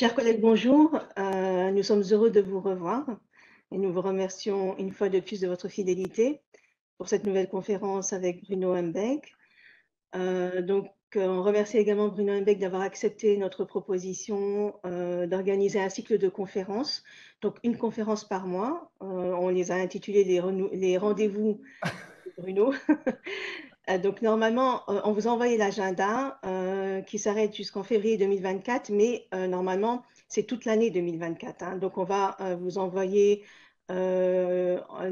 Chers collègues, bonjour. Euh, nous sommes heureux de vous revoir et nous vous remercions une fois de plus de votre fidélité pour cette nouvelle conférence avec Bruno Mbek. Euh, donc, euh, on remercie également Bruno Mbek d'avoir accepté notre proposition d'organiser un cycle de conférences, donc une conférence par mois. on les a intitulées « les, les rendez-vous Bruno. Euh, donc normalement, euh, on vous envoie l'agenda euh, qui s'arrête jusqu'en février 2024, mais normalement, c'est toute l'année 2024. Hein. donc on va vous envoyer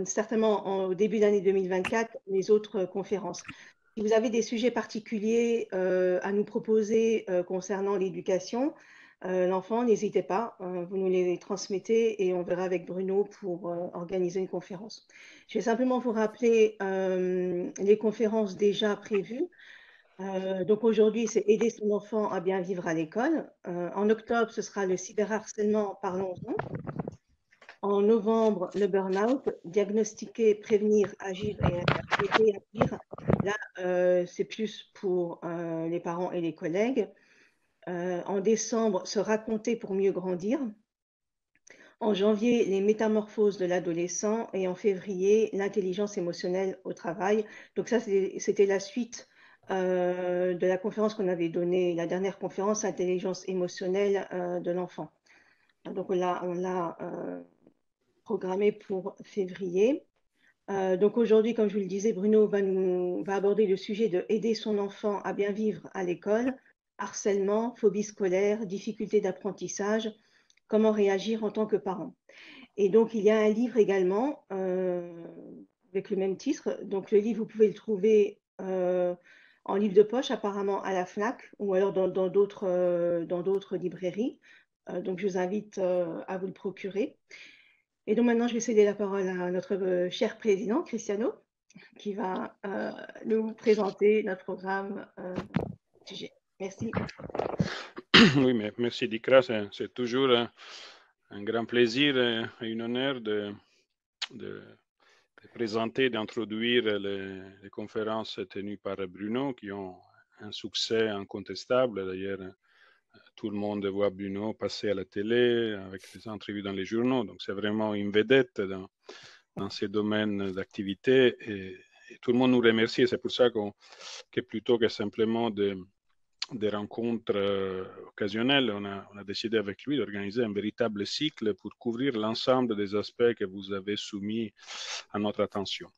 certainement au début d'année 2024 les autres conférences. Si vous avez des sujets particuliers à nous proposer concernant l'éducation, euh, l'enfant, n'hésitez pas, euh, vous nous les transmettez et on verra avec Bruno pour euh, organiser une conférence. Je vais simplement vous rappeler les conférences déjà prévues. donc aujourd'hui, c'est aider son enfant à bien vivre à l'école. en octobre, ce sera le cyberharcèlement, parlons-en. En novembre, le burn-out, diagnostiquer, prévenir, agir et interpréter, Là, c'est plus pour les parents et les collègues. Euh, en décembre, Se raconter pour mieux grandir. En janvier, les métamorphoses de l'adolescent et en février, l'intelligence émotionnelle au travail. Donc ça, c'était la suite euh, de la conférence qu'on avait donnée, la dernière conférence, intelligence émotionnelle euh, de l'enfant. Donc on l'a euh, programmé pour février. donc aujourd'hui, comme je vous le disais, Bruno va, va aborder le sujet de aider son enfant à bien vivre à l'école harcèlement, phobie scolaire, difficulté d'apprentissage, comment réagir en tant que parent. Et donc, il y a un livre également euh, avec le même titre. Donc, le livre, vous pouvez le trouver euh, en livre de poche, apparemment à la FNAC ou alors dans euh, d'autres librairies. donc, je vous invite à vous le procurer. Et donc, maintenant, je vais céder la parole à notre cher président, Cristiano, qui va nous présenter notre programme sujet. Merci. Oui, mais merci Dikra, c'est toujours un, grand plaisir et, un honneur de, présenter, d'introduire les, conférences tenues par Bruno qui ont un succès incontestable. D'ailleurs, tout le monde voit Bruno passer à la télé avec des entrevues dans les journaux. Donc, c'est vraiment une vedette dans, dans ces domaines d'activité et, tout le monde nous remercie. C'est pour ça que plutôt que simplement de des rencontres euh, occasionnelles, on a, décidé avec lui d'organiser un véritable cycle pour couvrir l'ensemble des aspects que vous avez soumis à notre attention.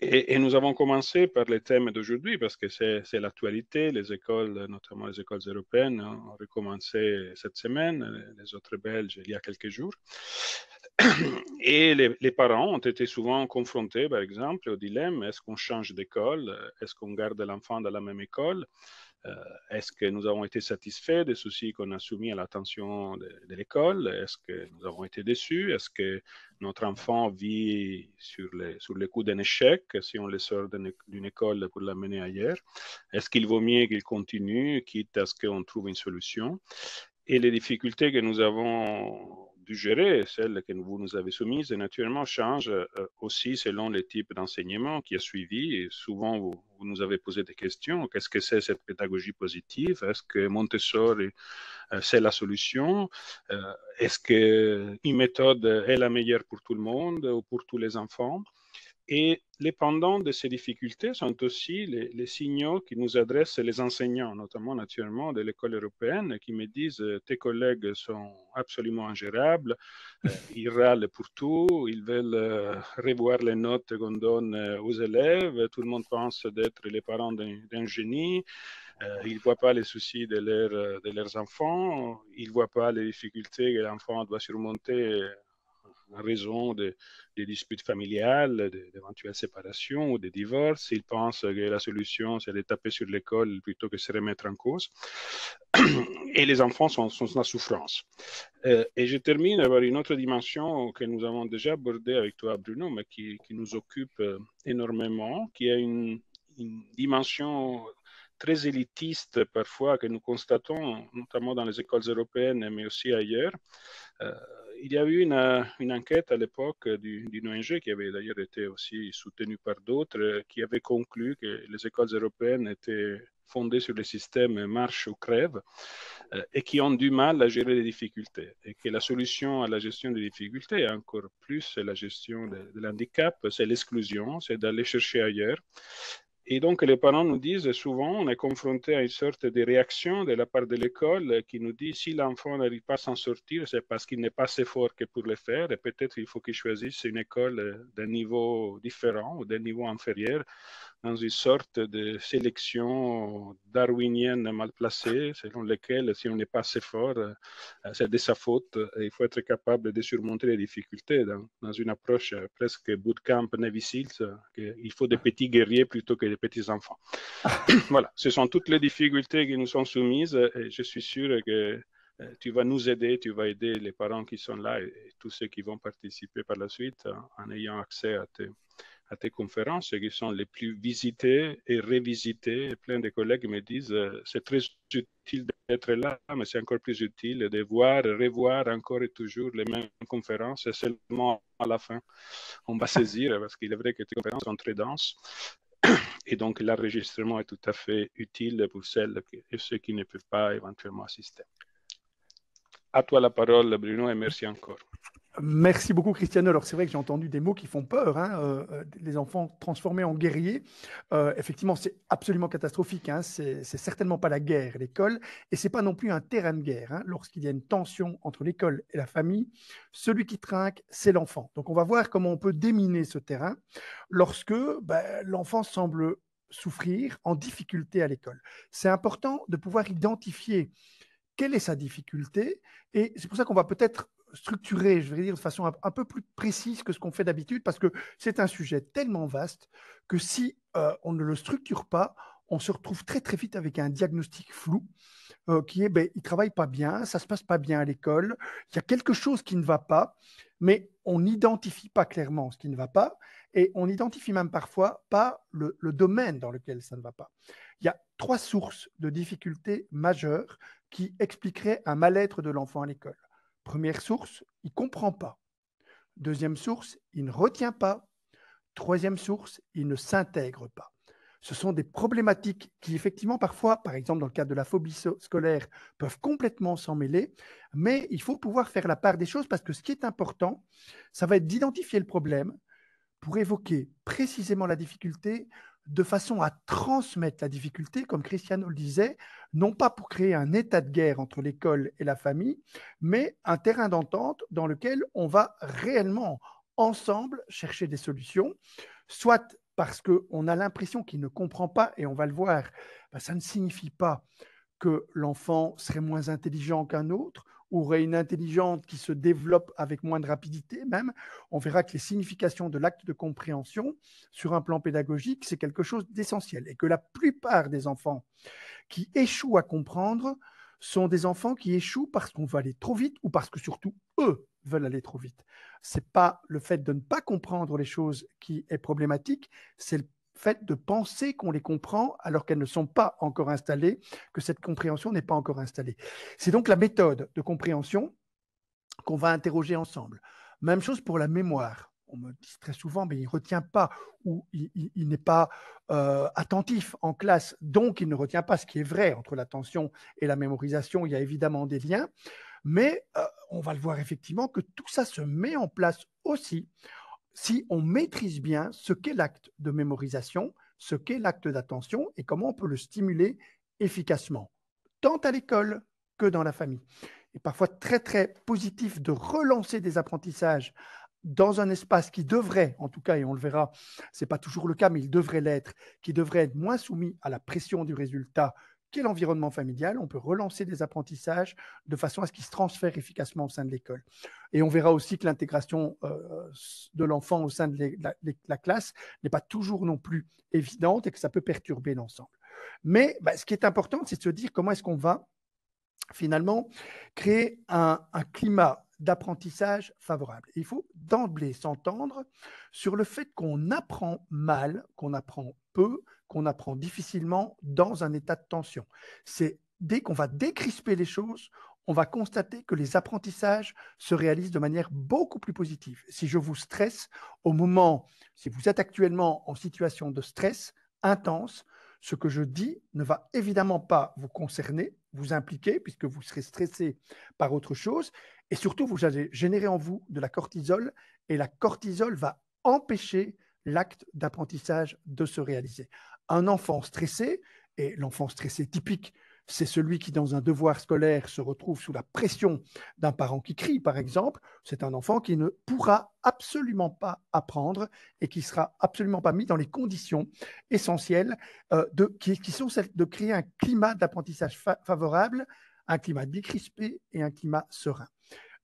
Et, nous avons commencé par les thèmes d'aujourd'hui parce que c'est, l'actualité. Les écoles, notamment les écoles européennes, hein, ont recommencé cette semaine, les autres belges il y a quelques jours. Et les, les parents ont été souvent confrontés, par exemple, au dilemme est-ce qu'on change d'école Est-ce qu'on garde l'enfant dans la même école euh, est-ce que nous avons été satisfaits des soucis qu'on a soumis à l'attention de, l'école Est-ce que nous avons été déçus Est-ce que notre enfant vit sur, les, sur le coup d'un échec si on le sort d'une école pour l'amener ailleurs Est-ce qu'il vaut mieux qu'il continue, quitte à ce qu'on trouve une solution Et les difficultés que nous avons suggérées, celle que vous nous avez et naturellement, change euh, aussi selon le type d'enseignement qui a suivi. Et souvent, vous, vous, nous avez posé des questions. Qu'est-ce que c'est cette pédagogie positive Est-ce que Montessori, euh, c'est la solution euh, Est-ce qu'une méthode est la meilleure pour tout le monde ou pour tous les enfants et les pendants de ces difficultés sont aussi les, signaux qui nous adressent les enseignants, notamment naturellement de l'école européenne, qui me disent euh, tes collègues sont absolument ingérables, euh, ils râlent pour tout, ils veulent euh, revoir les notes qu'on donne aux élèves, tout le monde pense d'être les parents d'un génie, ils ne voient pas les soucis de, de leurs enfants, ils ne voient pas les difficultés que l'enfant doit surmonter en raison des disputes familiales, d'éventuelles séparations ou des divorces. Ils pensent que la solution, c'est de taper sur l'école plutôt que de se remettre en cause. Et les enfants sont, sont dans la souffrance. Euh, et je termine par une autre dimension que nous avons déjà abordée avec toi, Bruno, mais qui, nous occupe euh, énormément, qui est une, dimension très élitiste parfois que nous constatons, notamment dans les écoles européennes, mais aussi ailleurs, euh, il y a eu une, euh, enquête à l'époque euh, d'une ONG qui avait d'ailleurs été aussi soutenue par d'autres, euh, qui avait conclu que les écoles européennes étaient fondées sur le système marche ou crève et qui ont du mal à gérer les difficultés. Et que la solution à la gestion des difficultés, hein, encore plus la gestion de, de l'handicap, c'est l'exclusion, c'est d'aller chercher ailleurs. Et donc, les parents nous disent souvent, on est confronté à une sorte de réaction de la part de l'école qui nous dit si l'enfant n'arrive pas à s'en sortir, c'est parce qu'il n'est pas assez fort que pour le faire, et peut-être il faut qu'il choisisse une école d'un niveau différent ou d'un niveau inférieur dans une sorte de sélection darwinienne mal placée, selon laquelle si on n'est pas assez fort, euh, c'est de sa faute. il faut être capable de surmonter les difficultés dans, une approche presque bootcamp Navy Seals. Il faut des petits guerriers plutôt que des petits enfants. voilà, ce sont toutes les difficultés qui nous sont soumises et je suis sûr que euh, tu vas nous aider, tu vas aider les parents qui sont là et, tous ceux qui vont participer par la suite en ayant accès à tes à tes conférences qui sont les plus visitées et revisitées. plein de collègues me disent euh, c'est très utile d'être là, mais c'est encore plus utile de voir revoir encore et toujours les mêmes conférences et seulement à la fin on va saisir parce qu'il est vrai que tes conférences sont très denses. Et donc, l'enregistrement est tout à fait utile pour celles et ceux qui ne peuvent pas éventuellement assister. À toi la parole, Bruno, et merci encore. Merci beaucoup, Christiane. Alors, c'est vrai que j'ai entendu des mots qui font peur. Hein, euh, les enfants transformés en guerriers. Euh, effectivement, c'est absolument catastrophique. Hein, c'est certainement pas la guerre, l'école, et c'est pas non plus un terrain de guerre. Hein, lorsqu'il y a une tension entre l'école et la famille, celui qui trinque, c'est l'enfant. Donc, on va voir comment on peut déminer ce terrain lorsque bah, l'enfant semble souffrir en difficulté à l'école. C'est important de pouvoir identifier quelle est sa difficulté, et c'est pour ça qu'on va peut-être structuré, je vais dire de façon un, peu plus précise que ce qu'on fait d'habitude, parce que c'est un sujet tellement vaste que si euh, on ne le structure pas, on se retrouve très très vite avec un diagnostic flou euh, qui est ben, il travaille pas bien, ça se passe pas bien à l'école, il y a quelque chose qui ne va pas, mais on n'identifie pas clairement ce qui ne va pas et on n'identifie même parfois pas le, domaine dans lequel ça ne va pas. Il y a trois sources de difficultés majeures qui expliqueraient un mal-être de l'enfant à l'école. Première source, il ne comprend pas. Deuxième source, il ne retient pas. Troisième source, il ne s'intègre pas. Ce sont des problématiques qui, effectivement, parfois, par exemple dans le cas de la phobie scolaire, peuvent complètement s'en mêler, mais il faut pouvoir faire la part des choses parce que ce qui est important, ça va être d'identifier le problème pour évoquer précisément la difficulté, de façon à transmettre la difficulté, comme Cristiano le disait, non pas pour créer un état de guerre entre l'école et la famille, mais un terrain d'entente dans lequel on va réellement ensemble chercher des solutions, soit parce qu'on a l'impression qu'il ne comprend pas, et on va le voir, bah, ça ne signifie pas que l'enfant serait moins intelligent qu'un autre aurait une intelligente qui se développe avec moins de rapidité même, on verra que les significations de l'acte de compréhension sur un plan pédagogique, c'est quelque chose d'essentiel et que la plupart des enfants qui échouent à comprendre sont des enfants qui échouent parce qu'on veut aller trop vite ou parce que surtout eux veulent aller trop vite. C'est pas le fait de ne pas comprendre les choses qui est problématique, c'est le fait de penser qu'on les comprend alors qu'elles ne sont pas encore installées, que cette compréhension n'est pas encore installée. C'est donc la méthode de compréhension qu'on va interroger ensemble. Même chose pour la mémoire. On me dit très souvent, mais il ne retient pas ou il, n'est pas euh, attentif en classe, donc il ne retient pas ce qui est vrai entre l'attention et la mémorisation. Il y a évidemment des liens, mais euh, on va le voir effectivement que tout ça se met en place aussi si on maîtrise bien ce qu'est l'acte de mémorisation, ce qu'est l'acte d'attention et comment on peut le stimuler efficacement, tant à l'école que dans la famille. Et parfois très très positif de relancer des apprentissages dans un espace qui devrait, en tout cas, et on le verra, ce n'est pas toujours le cas, mais il devrait l'être, qui devrait être moins soumis à la pression du résultat quel environnement familial on peut relancer des apprentissages de façon à ce qu'ils se transfèrent efficacement au sein de l'école. Et on verra aussi que l'intégration euh, de l'enfant au sein de, la, classe n'est pas toujours non plus évidente et que ça peut perturber l'ensemble. Mais bah, ce qui est important, c'est de se dire comment est-ce qu'on va finalement créer un, un climat d'apprentissage favorable. Il faut d'emblée s'entendre sur le fait qu'on apprend mal, qu'on apprend peu, qu'on apprend difficilement dans un état de tension. C'est dès qu'on va décrisper les choses, on va constater que les apprentissages se réalisent de manière beaucoup plus positive. Si je vous stresse au moment, si vous êtes actuellement en situation de stress intense, ce que je dis ne va évidemment pas vous concerner, vous impliquer, puisque vous serez stressé par autre chose, et surtout, vous allez générer en vous de la cortisol et la cortisol va empêcher l'acte d'apprentissage de se réaliser. Un enfant stressé, et l'enfant stressé typique, c'est celui qui, dans un devoir scolaire, se retrouve sous la pression d'un parent qui crie, par exemple. C'est un enfant qui ne pourra absolument pas apprendre et qui sera absolument pas mis dans les conditions essentielles euh, qui, sont celles de créer un climat d'apprentissage favorable un climat décrispé et un climat serein.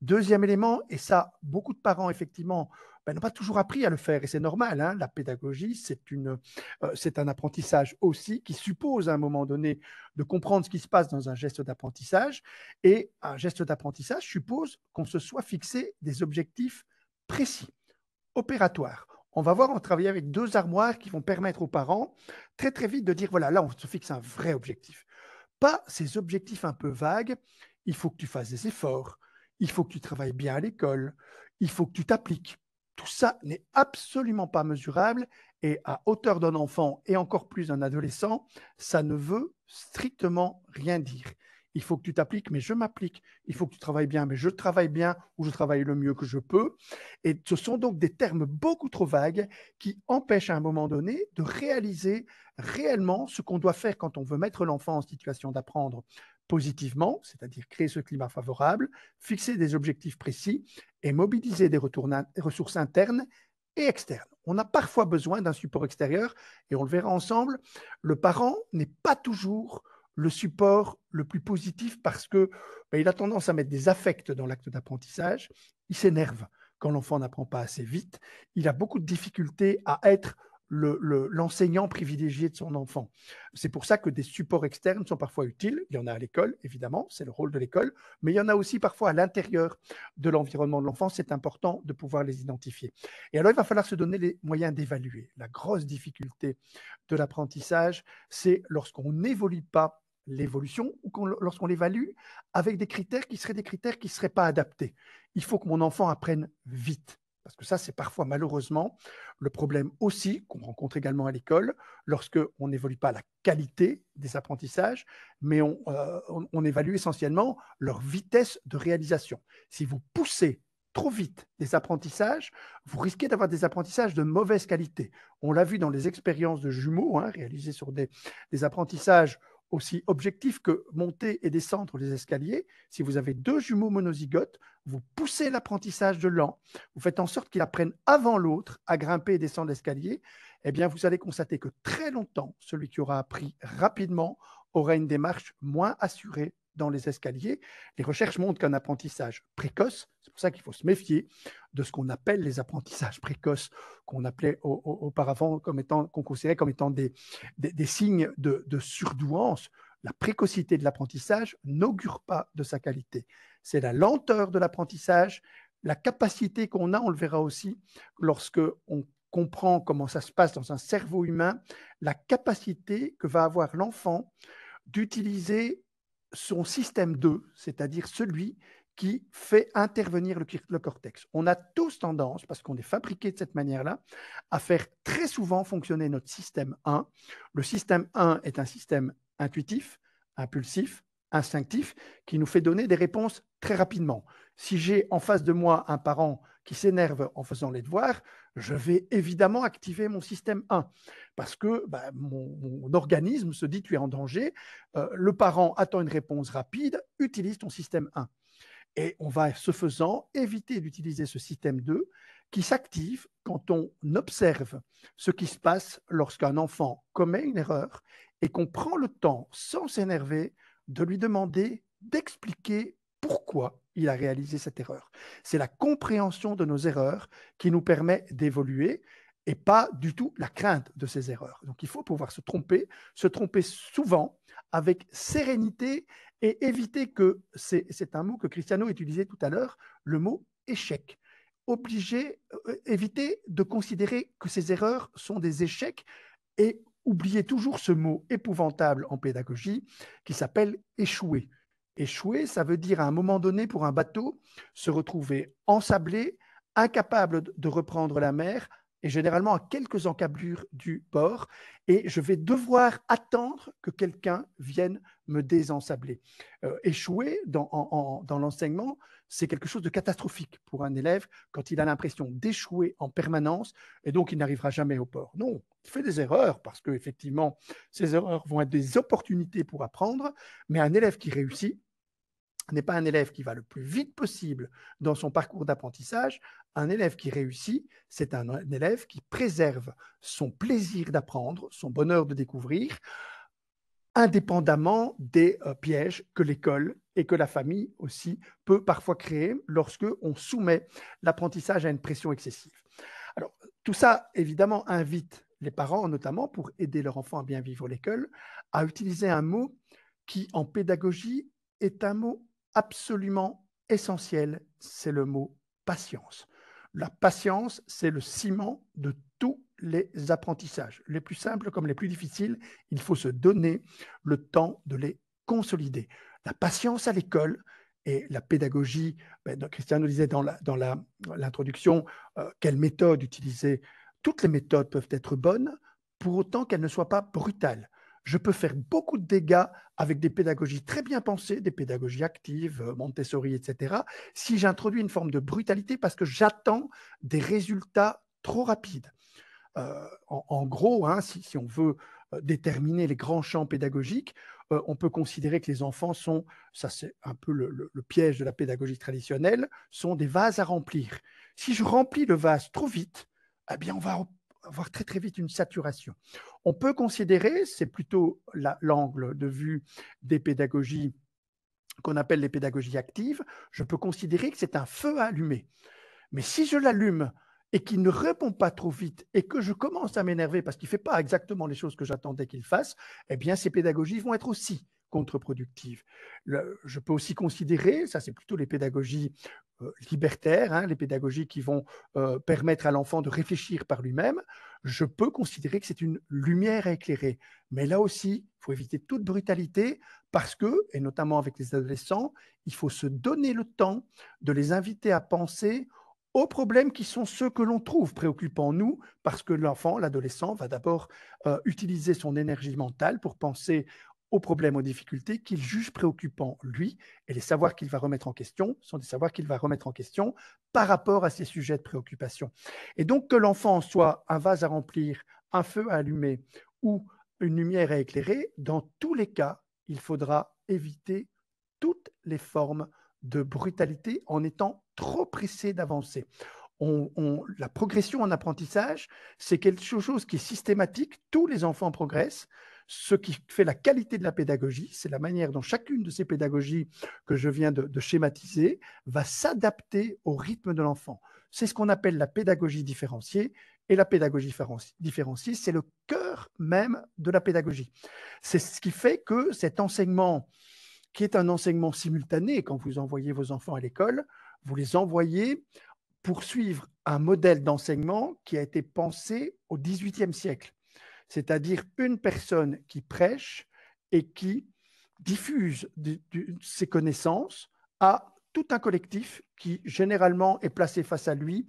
Deuxième élément, et ça, beaucoup de parents, effectivement, ben, n'ont pas toujours appris à le faire, et c'est normal, hein, la pédagogie, euh, c'est, un apprentissage aussi qui suppose à un moment donné de comprendre ce qui se passe dans un geste d'apprentissage, et un geste d'apprentissage suppose qu'on se soit fixé des objectifs précis, opératoires. On va voir, on travailler avec deux armoires qui vont permettre aux parents très très vite de dire, voilà, là, on se fixe un vrai objectif pas ces objectifs un peu vagues. Il faut que tu fasses des efforts, il faut que tu travailles bien à l'école, il faut que tu t'appliques. Tout ça n'est absolument pas mesurable et à hauteur d'un enfant et encore plus d'un adolescent, ça ne veut strictement rien dire il faut que tu t'appliques, mais je m'applique. Il faut que tu travailles bien, mais je travaille bien ou je travaille le mieux que je peux. Et ce sont donc des termes beaucoup trop vagues qui empêchent à un moment donné de réaliser réellement ce qu'on doit faire quand on veut mettre l'enfant en situation d'apprendre positivement, c'est-à-dire créer ce climat favorable, fixer des objectifs précis et mobiliser des, ressources internes et externes. On a parfois besoin d'un support extérieur et on le verra ensemble, le parent n'est pas toujours le support le plus positif parce que ben, il a tendance à mettre des affects dans l'acte d'apprentissage. Il s'énerve quand l'enfant n'apprend pas assez vite. Il a beaucoup de difficultés à être l'enseignant le, privilégié de son enfant. C'est pour ça que des supports externes sont parfois utiles. Il y en a à l'école, évidemment, c'est le rôle de l'école, mais il y en a aussi parfois à l'intérieur de l'environnement de l'enfant. C'est important de pouvoir les identifier. Et alors, il va falloir se donner les moyens d'évaluer. La grosse difficulté de l'apprentissage, c'est lorsqu'on n'évolue pas l'évolution ou lorsqu'on l'évalue avec des critères qui seraient des critères qui ne seraient pas adaptés. Il faut que mon enfant apprenne vite. Parce que ça, c'est parfois malheureusement le problème aussi qu'on rencontre également à l'école lorsqu'on n'évolue pas la qualité des apprentissages, mais euh, on, évalue essentiellement leur vitesse de réalisation. Si vous poussez trop vite des apprentissages, vous risquez d'avoir des apprentissages de mauvaise qualité. On l'a vu dans les expériences de jumeaux hein, réalisées sur des apprentissages aussi objectif que monter et descendre les escaliers, si vous avez deux jumeaux monozygotes, vous poussez l'apprentissage de l'un, vous faites en sorte qu'il apprenne avant l'autre à grimper et descendre l'escalier, eh bien vous allez constater que très longtemps, celui qui aura appris rapidement aura une démarche moins assurée dans les escaliers. Les recherches montrent qu'un apprentissage précoce, c'est pour ça qu'il faut se méfier de ce qu'on appelle les apprentissages précoces, qu'on appelait auparavant comme étant, qu'on considérait comme étant des, signes de, de surdouance. La précocité de l'apprentissage n'augure pas de sa qualité. C'est la lenteur de l'apprentissage, la capacité qu'on a, on le verra aussi lorsque on comprend comment ça se passe dans un cerveau humain, la capacité que va avoir l'enfant d'utiliser son système 2, c'est-à-dire celui qui fait intervenir le, cortex. On a tous tendance, parce qu'on est fabriqué de cette manière-là, à faire très souvent fonctionner notre système 1. Le système 1 est un système intuitif, impulsif, instinctif, qui nous fait donner des réponses très rapidement. Si j'ai en face de moi un parent qui s'énerve en faisant les devoirs, je vais évidemment activer mon système 1 parce que bah, mon, organisme se dit tu es en danger. Euh, le parent attend une réponse rapide, utilise ton système 1. Et on va, ce faisant, éviter d'utiliser ce système 2 qui s'active quand on observe ce qui se passe lorsqu'un enfant commet une erreur et qu'on prend le temps, sans s'énerver, de lui demander d'expliquer pourquoi il a réalisé cette erreur. C'est la compréhension de nos erreurs qui nous permet d'évoluer et pas du tout la crainte de ces erreurs. Donc il faut pouvoir se tromper, se tromper souvent avec sérénité et éviter que, c'est un mot que Cristiano utilisait tout à l'heure, le mot échec. Obliger, euh, éviter de considérer que ces erreurs sont des échecs et oublier toujours ce mot épouvantable en pédagogie qui s'appelle échouer. Échouer, ça veut dire à un moment donné pour un bateau se retrouver ensablé, incapable de reprendre la mer, et généralement à quelques encablures du port, et je vais devoir attendre que quelqu'un vienne me désensabler. Euh, échouer dans, l'enseignement, c'est quelque chose de catastrophique pour un élève quand il a l'impression d'échouer en permanence et donc il n'arrivera jamais au port. Non, il fait des erreurs parce que effectivement, ces erreurs vont être des opportunités pour apprendre, mais un élève qui réussit, n'est pas un élève qui va le plus vite possible dans son parcours d'apprentissage. Un élève qui réussit, c'est un élève qui préserve son plaisir d'apprendre, son bonheur de découvrir, indépendamment des euh, pièges que l'école et que la famille aussi peut parfois créer lorsque on soumet l'apprentissage à une pression excessive. Alors, tout ça, évidemment, invite les parents, notamment pour aider leur enfant à bien vivre l'école, à utiliser un mot qui, en pédagogie, est un mot absolument essentiel, c'est le mot patience. La patience, c'est le ciment de tous les apprentissages, les plus simples comme les plus difficiles. Il faut se donner le temps de les consolider. La patience à l'école et la pédagogie, ben, Christian nous disait dans l'introduction dans euh, quelle méthode utiliser. Toutes les méthodes peuvent être bonnes pour autant qu'elles ne soient pas brutales je peux faire beaucoup de dégâts avec des pédagogies très bien pensées, des pédagogies actives, euh, Montessori, etc., si j'introduis une forme de brutalité parce que j'attends des résultats trop rapides. Euh, en, gros, hein, si, on veut euh, déterminer les grands champs pédagogiques, on peut considérer que les enfants sont, ça c'est un peu le, piège de la pédagogie traditionnelle, sont des vases à remplir. Si je remplis le vase trop vite, eh bien on va avoir très très vite une saturation. On peut considérer, c'est plutôt l'angle de vue des pédagogies qu'on appelle les pédagogies actives, je peux considérer que c'est un feu à allumer. Mais si je l'allume et qu'il ne répond pas trop vite et que je commence à m'énerver parce qu'il ne fait pas exactement les choses que j'attendais qu'il fasse, eh bien ces pédagogies vont être aussi contre-productive. Je peux aussi considérer, ça c'est plutôt les pédagogies euh, libertaires, hein, les pédagogies qui vont euh, permettre à l'enfant de réfléchir par lui-même, je peux considérer que c'est une lumière à éclairer. Mais là aussi, il faut éviter toute brutalité parce que, et notamment avec les adolescents, il faut se donner le temps de les inviter à penser aux problèmes qui sont ceux que l'on trouve préoccupants, nous, parce que l'enfant, l'adolescent, va d'abord euh, utiliser son énergie mentale pour penser aux problèmes, aux difficultés qu'il juge préoccupants, lui, et les savoirs qu'il va remettre en question sont des savoirs qu'il va remettre en question par rapport à ses sujets de préoccupation. Et donc que l'enfant soit un vase à remplir, un feu à allumer ou une lumière à éclairer, dans tous les cas, il faudra éviter toutes les formes de brutalité en étant trop pressé d'avancer. la progression en apprentissage, c'est quelque chose qui est systématique, tous les enfants progressent, ce qui fait la qualité de la pédagogie, c'est la manière dont chacune de ces pédagogies que je viens de, schématiser va s'adapter au rythme de l'enfant. C'est ce qu'on appelle la pédagogie différenciée. Et la pédagogie différenciée, c'est le cœur même de la pédagogie. C'est ce qui fait que cet enseignement, qui est un enseignement simultané, quand vous envoyez vos enfants à l'école, vous les envoyez pour poursuivre un modèle d'enseignement qui a été pensé au XVIIIe siècle c'est-à-dire une personne qui prêche et qui diffuse ses connaissances à tout un collectif qui généralement est placé face à lui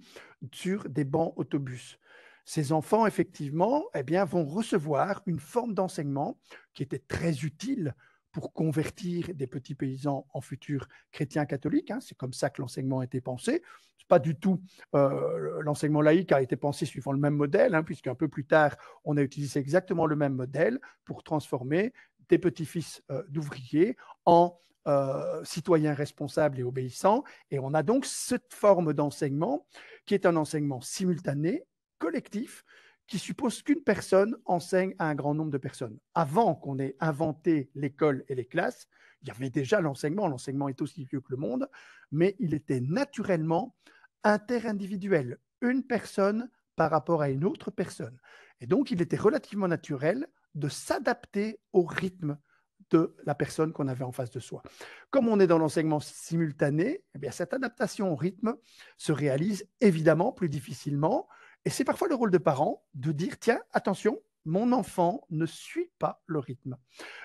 sur des bancs autobus. Ces enfants, effectivement, eh bien, vont recevoir une forme d'enseignement qui était très utile pour convertir des petits paysans en futurs chrétiens catholiques. Hein. c'est comme ça que l'enseignement était pensé pas du tout. Euh, l'enseignement laïque a été pensé suivant le même modèle, hein, puisqu'un peu plus tard, on a utilisé exactement le même modèle pour transformer des petits-fils euh, d'ouvriers en euh, citoyens responsables et obéissants. Et on a donc cette forme d'enseignement qui est un enseignement simultané, collectif, qui suppose qu'une personne enseigne à un grand nombre de personnes. Avant qu'on ait inventé l'école et les classes, il y avait déjà l'enseignement, l'enseignement est aussi vieux que le monde, mais il était naturellement interindividuelle, une personne par rapport à une autre personne. Et donc, il était relativement naturel de s'adapter au rythme de la personne qu'on avait en face de soi. Comme on est dans l'enseignement simultané, eh bien, cette adaptation au rythme se réalise évidemment plus difficilement. Et c'est parfois le rôle de parent de dire, tiens, attention, mon enfant ne suit pas le rythme.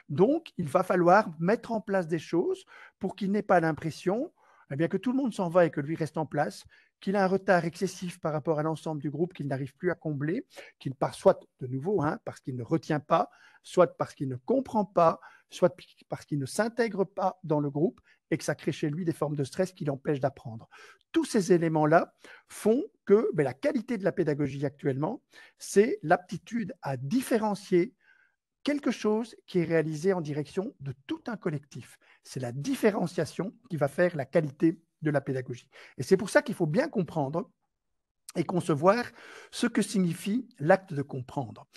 Donc, il va falloir mettre en place des choses pour qu'il n'ait pas l'impression eh bien, que tout le monde s'en va et que lui reste en place qu'il a un retard excessif par rapport à l'ensemble du groupe qu'il n'arrive plus à combler, qu'il part soit de nouveau, hein, parce qu'il ne retient pas, soit parce qu'il ne comprend pas, soit parce qu'il ne s'intègre pas dans le groupe et que ça crée chez lui des formes de stress qui l'empêchent d'apprendre. Tous ces éléments-là font que ben, la qualité de la pédagogie actuellement, c'est l'aptitude à différencier quelque chose qui est réalisé en direction de tout un collectif. C'est la différenciation qui va faire la qualité de la pédagogie. Et c'est pour ça qu'il faut bien comprendre et concevoir ce que signifie l'acte de comprendre,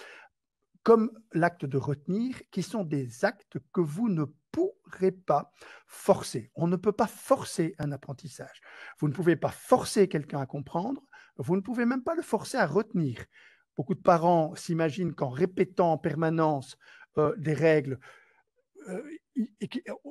comme l'acte de retenir, qui sont des actes que vous ne pourrez pas forcer. On ne peut pas forcer un apprentissage. Vous ne pouvez pas forcer quelqu'un à comprendre, vous ne pouvez même pas le forcer à retenir. Beaucoup de parents s'imaginent qu'en répétant en permanence euh, des règles, euh,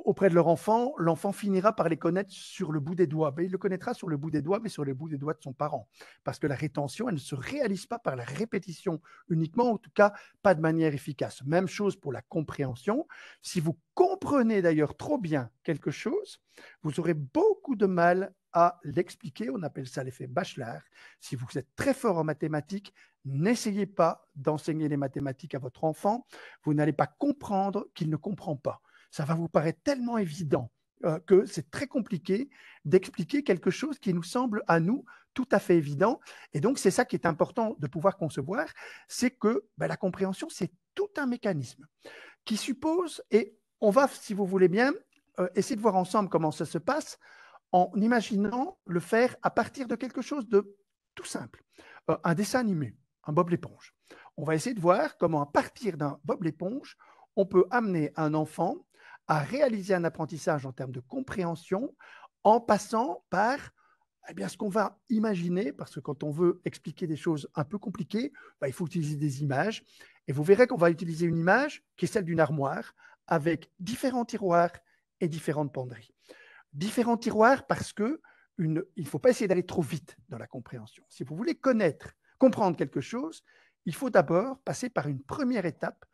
auprès de leur enfant, l'enfant finira par les connaître sur le bout des doigts. Mais il le connaîtra sur le bout des doigts, mais sur le bout des doigts de son parent. Parce que la rétention, elle ne se réalise pas par la répétition uniquement, en tout cas pas de manière efficace. Même chose pour la compréhension. Si vous comprenez d'ailleurs trop bien quelque chose, vous aurez beaucoup de mal à l'expliquer. On appelle ça l'effet bachelard. Si vous êtes très fort en mathématiques, n'essayez pas d'enseigner les mathématiques à votre enfant. Vous n'allez pas comprendre qu'il ne comprend pas ça va vous paraître tellement évident euh, que c'est très compliqué d'expliquer quelque chose qui nous semble à nous tout à fait évident. Et donc, c'est ça qui est important de pouvoir concevoir, c'est que ben, la compréhension, c'est tout un mécanisme qui suppose, et on va, si vous voulez bien, euh, essayer de voir ensemble comment ça se passe en imaginant le faire à partir de quelque chose de tout simple, euh, un dessin animé, un Bob l'éponge. On va essayer de voir comment à partir d'un Bob l'éponge, on peut amener un enfant à réaliser un apprentissage en termes de compréhension en passant par eh bien, ce qu'on va imaginer, parce que quand on veut expliquer des choses un peu compliquées, bah, il faut utiliser des images. Et vous verrez qu'on va utiliser une image qui est celle d'une armoire avec différents tiroirs et différentes penderies. Différents tiroirs parce que il ne faut pas essayer d'aller trop vite dans la compréhension. Si vous voulez connaître, comprendre quelque chose, il faut d'abord passer par une première étape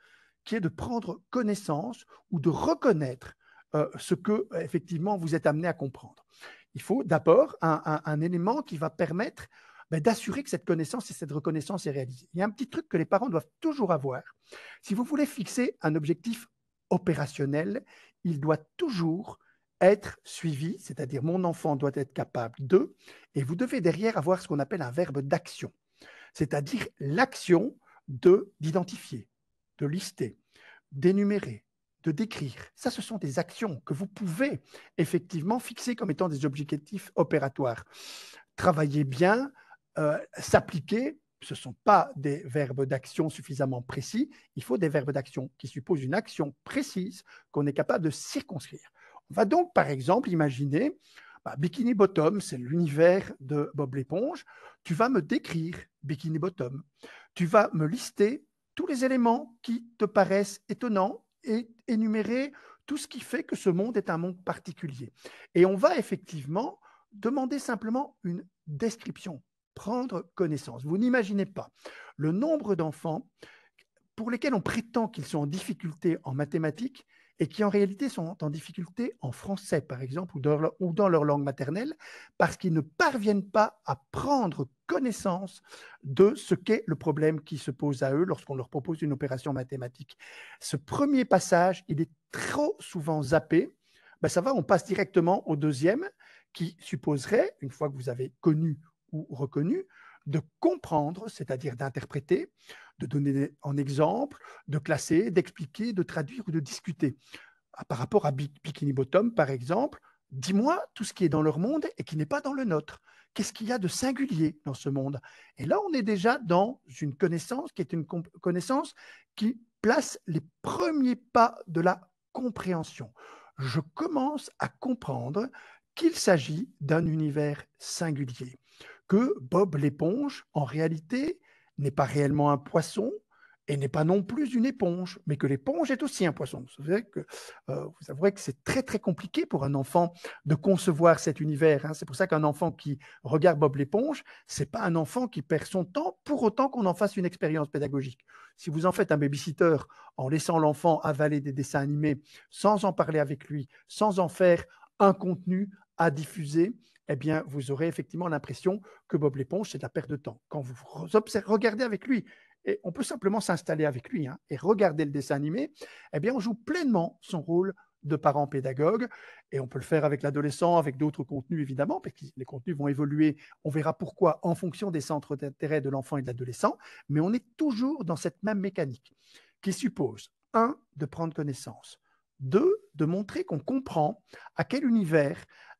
qui est de prendre connaissance ou de reconnaître euh, ce que, effectivement, vous êtes amené à comprendre. Il faut d'abord un, élément qui va permettre ben, d'assurer que cette connaissance et cette reconnaissance est réalisée. Il y a un petit truc que les parents doivent toujours avoir. Si vous voulez fixer un objectif opérationnel, il doit toujours être suivi, c'est-à-dire mon enfant doit être capable de, et vous devez derrière avoir ce qu'on appelle un verbe d'action, c'est-à-dire l'action de d'identifier de lister, d'énumérer, de décrire. Ça, ce sont des actions que vous pouvez effectivement fixer comme étant des objectifs opératoires. Travailler bien, euh, s'appliquer, ce ne sont pas des verbes d'action suffisamment précis. Il faut des verbes d'action qui supposent une action précise qu'on est capable de circonscrire. On va donc, par exemple, imaginer bah, Bikini Bottom, c'est l'univers de Bob l'éponge. Tu vas me décrire Bikini Bottom. Tu vas me lister tous les éléments qui te paraissent étonnants et énumérer tout ce qui fait que ce monde est un monde particulier. Et on va effectivement demander simplement une description, prendre connaissance. Vous n'imaginez pas le nombre d'enfants pour lesquels on prétend qu'ils sont en difficulté en mathématiques et qui en réalité sont en difficulté en français, par exemple, ou dans leur, langue maternelle, parce qu'ils ne parviennent pas à prendre connaissance de ce qu'est le problème qui se pose à eux lorsqu'on leur propose une opération mathématique. Ce premier passage, il est trop souvent zappé. Ben ça va, on passe directement au deuxième, qui supposerait, une fois que vous avez connu ou reconnu, de comprendre, c'est-à-dire d'interpréter, de donner en exemple, de classer, d'expliquer, de traduire ou de discuter. Ah, par rapport à Bikini Bottom, par exemple, dis-moi tout ce qui est dans leur monde et qui n'est pas dans le nôtre. Qu'est-ce qu'il y a de singulier dans ce monde Et là, on est déjà dans une connaissance qui est une connaissance qui place les premiers pas de la compréhension. Je commence à comprendre qu'il s'agit d'un univers singulier, que Bob l'éponge, en réalité, n'est pas réellement un poisson et n'est pas non plus une éponge, mais que l'éponge est aussi un poisson. Vous savez que, euh, vous que c'est très très compliqué pour un enfant de concevoir cet univers. Hein. C'est pour ça qu'un enfant qui regarde Bob l'éponge, n'est pas un enfant qui perd son temps pour autant qu'on en fasse une expérience pédagogique. Si vous en faites un babysitter en laissant l'enfant avaler des dessins animés sans en parler avec lui, sans en faire un contenu à diffuser, eh vous aurez effectivement l'impression que Bob l'éponge, c'est de la perte de temps. Quand vous regardez avec lui, et on peut simplement s'installer avec lui hein, et regarder le dessin animé, eh bien, on joue pleinement son rôle de parent pédagogue Et on peut le faire avec l'adolescent, avec d'autres contenus évidemment, parce que les contenus vont évoluer. On verra pourquoi en fonction des centres d'intérêt de l'enfant et de l'adolescent. Mais on est toujours dans cette même mécanique qui suppose, un, de prendre connaissance, deux, de montrer qu'on comprend à quel univers,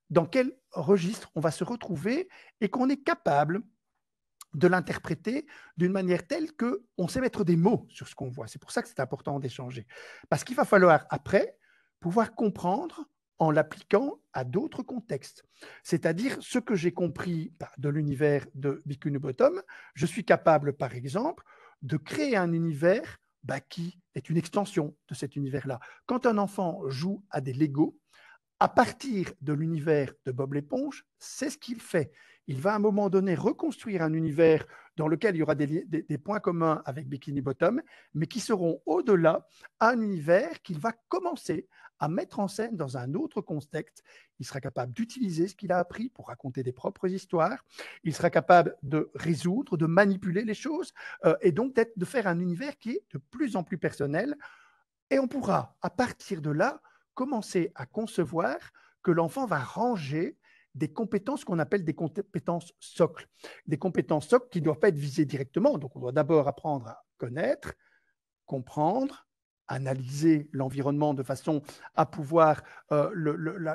dans quel registre on va se retrouver et qu'on est capable de l'interpréter d'une manière telle que on sait mettre des mots sur ce qu'on voit. C'est pour ça que c'est important d'échanger. Parce qu'il va falloir après pouvoir comprendre en l'appliquant à d'autres contextes. C'est-à-dire ce que j'ai compris bah, de l'univers de Bikunu-Bottom, je suis capable par exemple de créer un univers bah, qui est une extension de cet univers-là. Quand un enfant joue à des Legos, à partir de l'univers de Bob l'éponge, c'est ce qu'il fait. Il va à un moment donné reconstruire un univers dans lequel il y aura des, points communs avec Bikini Bottom, mais qui seront au-delà un univers qu'il va commencer à mettre en scène dans un autre contexte. Il sera capable d'utiliser ce qu'il a appris pour raconter des propres histoires. Il sera capable de résoudre, de manipuler les choses euh, et donc de faire un univers qui est de plus en plus personnel. Et on pourra, à partir de là, commencer à concevoir que l'enfant va ranger des compétences qu'on appelle des compétences socles. Des compétences socles qui ne doivent pas être visées directement. Donc, on doit d'abord apprendre à connaître, comprendre, analyser l'environnement de façon à pouvoir euh,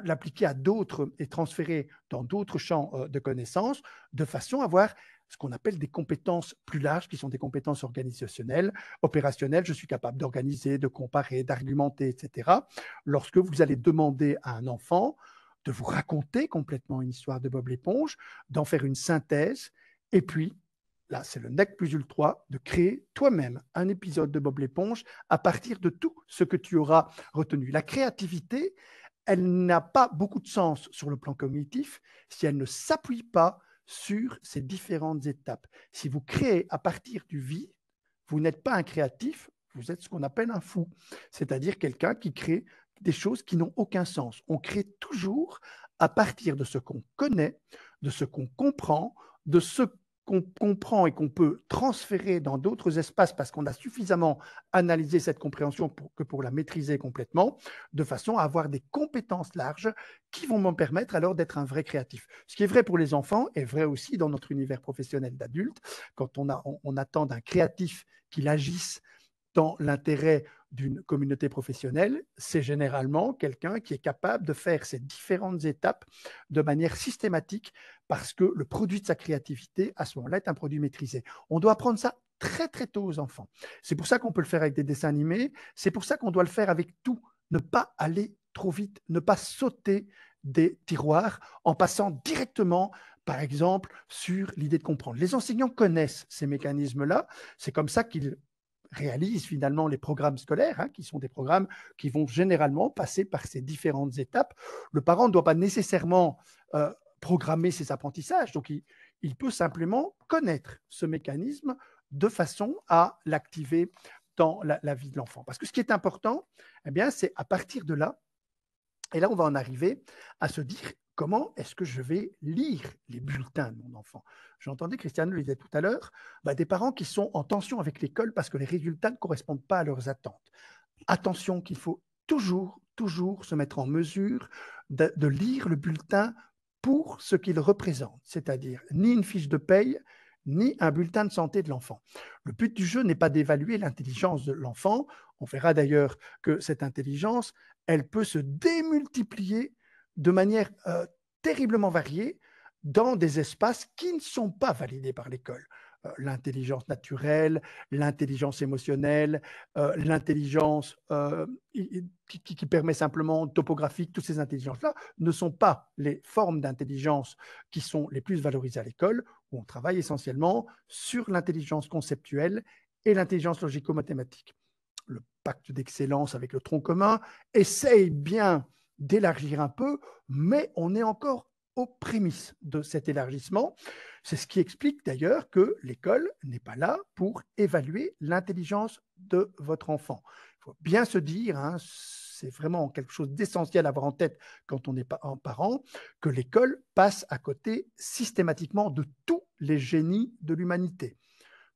l'appliquer à d'autres et transférer dans d'autres champs euh, de connaissances, de façon à voir ce qu'on appelle des compétences plus larges, qui sont des compétences organisationnelles, opérationnelles. Je suis capable d'organiser, de comparer, d'argumenter, etc. Lorsque vous allez demander à un enfant de vous raconter complètement une histoire de Bob l'éponge, d'en faire une synthèse, et puis, là c'est le nec plus ultra, de créer toi-même un épisode de Bob l'éponge à partir de tout ce que tu auras retenu. La créativité, elle n'a pas beaucoup de sens sur le plan cognitif si elle ne s'appuie pas sur ces différentes étapes. Si vous créez à partir du vide, vous n'êtes pas un créatif, vous êtes ce qu'on appelle un fou, c'est-à-dire quelqu'un qui crée des choses qui n'ont aucun sens. On crée toujours à partir de ce qu'on connaît, de ce qu'on comprend, de ce qu'on comprend et qu'on peut transférer dans d'autres espaces parce qu'on a suffisamment analysé cette compréhension pour, que pour la maîtriser complètement, de façon à avoir des compétences larges qui vont me permettre alors d'être un vrai créatif. Ce qui est vrai pour les enfants est vrai aussi dans notre univers professionnel d'adultes. Quand on, on attend d'un créatif qu'il agisse dans l'intérêt d'une communauté professionnelle, c'est généralement quelqu'un qui est capable de faire ces différentes étapes de manière systématique parce que le produit de sa créativité, à ce moment-là, est un produit maîtrisé. On doit apprendre ça très très tôt aux enfants. C'est pour ça qu'on peut le faire avec des dessins animés, c'est pour ça qu'on doit le faire avec tout, ne pas aller trop vite, ne pas sauter des tiroirs en passant directement par exemple sur l'idée de comprendre. Les enseignants connaissent ces mécanismes-là, c'est comme ça qu'ils réalisent finalement les programmes scolaires, hein, qui sont des programmes qui vont généralement passer par ces différentes étapes. Le parent ne doit pas nécessairement euh, programmer ses apprentissages. Donc, il, peut simplement connaître ce mécanisme de façon à l'activer dans la, vie de l'enfant. Parce que ce qui est important, eh bien, c'est à partir de là, et là, on va en arriver à se dire comment est-ce que je vais lire les bulletins de mon enfant J'entendais Christiane le disait tout à l'heure, bah, des parents qui sont en tension avec l'école parce que les résultats ne correspondent pas à leurs attentes. Attention qu'il faut toujours, toujours se mettre en mesure de lire le bulletin pour ce qu'il représente, c'est-à-dire ni une fiche de paye, ni un bulletin de santé de l'enfant. Le but du jeu n'est pas d'évaluer l'intelligence de l'enfant. On verra d'ailleurs que cette intelligence, elle peut se démultiplier de manière euh, terriblement variée dans des espaces qui ne sont pas validés par l'école. Euh, l'intelligence naturelle, l'intelligence émotionnelle, euh, l'intelligence euh, qui, qui, permet simplement topographique, toutes ces intelligences-là ne sont pas les formes d'intelligence qui sont les plus valorisées à l'école, où on travaille essentiellement sur l'intelligence conceptuelle et l'intelligence logico-mathématique. Le pacte d'excellence avec le tronc commun essaye bien d'élargir un peu, mais on est encore aux prémices de cet élargissement. C'est ce qui explique d'ailleurs que l'école n'est pas là pour évaluer l'intelligence de votre enfant. Il faut bien se dire, hein, c'est vraiment quelque chose d'essentiel à avoir en tête quand on n'est pas un parent, que l'école passe à côté systématiquement de tous les génies de l'humanité.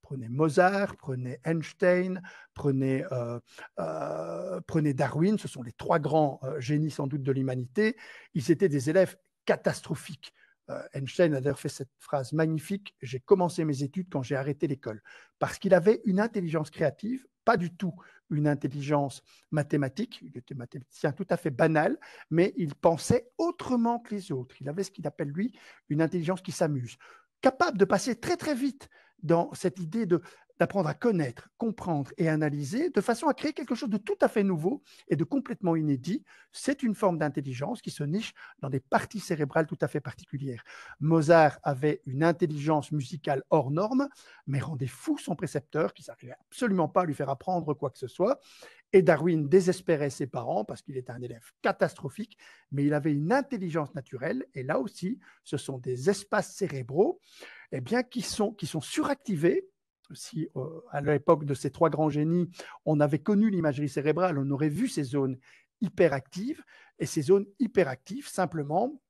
Prenez Mozart, prenez Einstein, prenez, euh, euh, prenez Darwin, ce sont les trois grands euh, génies sans doute de l'humanité. Ils étaient des élèves catastrophique. Euh, Einstein a d'ailleurs fait cette phrase magnifique, j'ai commencé mes études quand j'ai arrêté l'école, parce qu'il avait une intelligence créative, pas du tout une intelligence mathématique, il était mathématicien tout à fait banal, mais il pensait autrement que les autres. Il avait ce qu'il appelle, lui, une intelligence qui s'amuse, capable de passer très très vite dans cette idée de Apprendre à connaître, comprendre et analyser de façon à créer quelque chose de tout à fait nouveau et de complètement inédit. C'est une forme d'intelligence qui se niche dans des parties cérébrales tout à fait particulières. Mozart avait une intelligence musicale hors norme, mais rendait fou son précepteur qui n'arrivait absolument pas à lui faire apprendre quoi que ce soit. Et Darwin désespérait ses parents parce qu'il était un élève catastrophique, mais il avait une intelligence naturelle. Et là aussi, ce sont des espaces cérébraux eh bien, qui, sont, qui sont suractivés si euh, à l'époque de ces trois grands génies, on avait connu l'imagerie cérébrale, on aurait vu ces zones hyperactives, et ces zones hyperactives, simplement,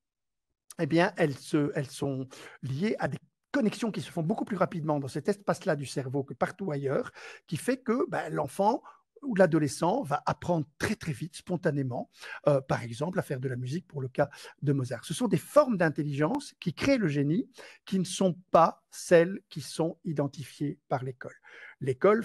eh bien, elles, se, elles sont liées à des connexions qui se font beaucoup plus rapidement dans cet espace-là du cerveau que partout ailleurs, qui fait que ben, l'enfant où l'adolescent va apprendre très très vite, spontanément, euh, par exemple, à faire de la musique pour le cas de Mozart. Ce sont des formes d'intelligence qui créent le génie, qui ne sont pas celles qui sont identifiées par l'école. L'école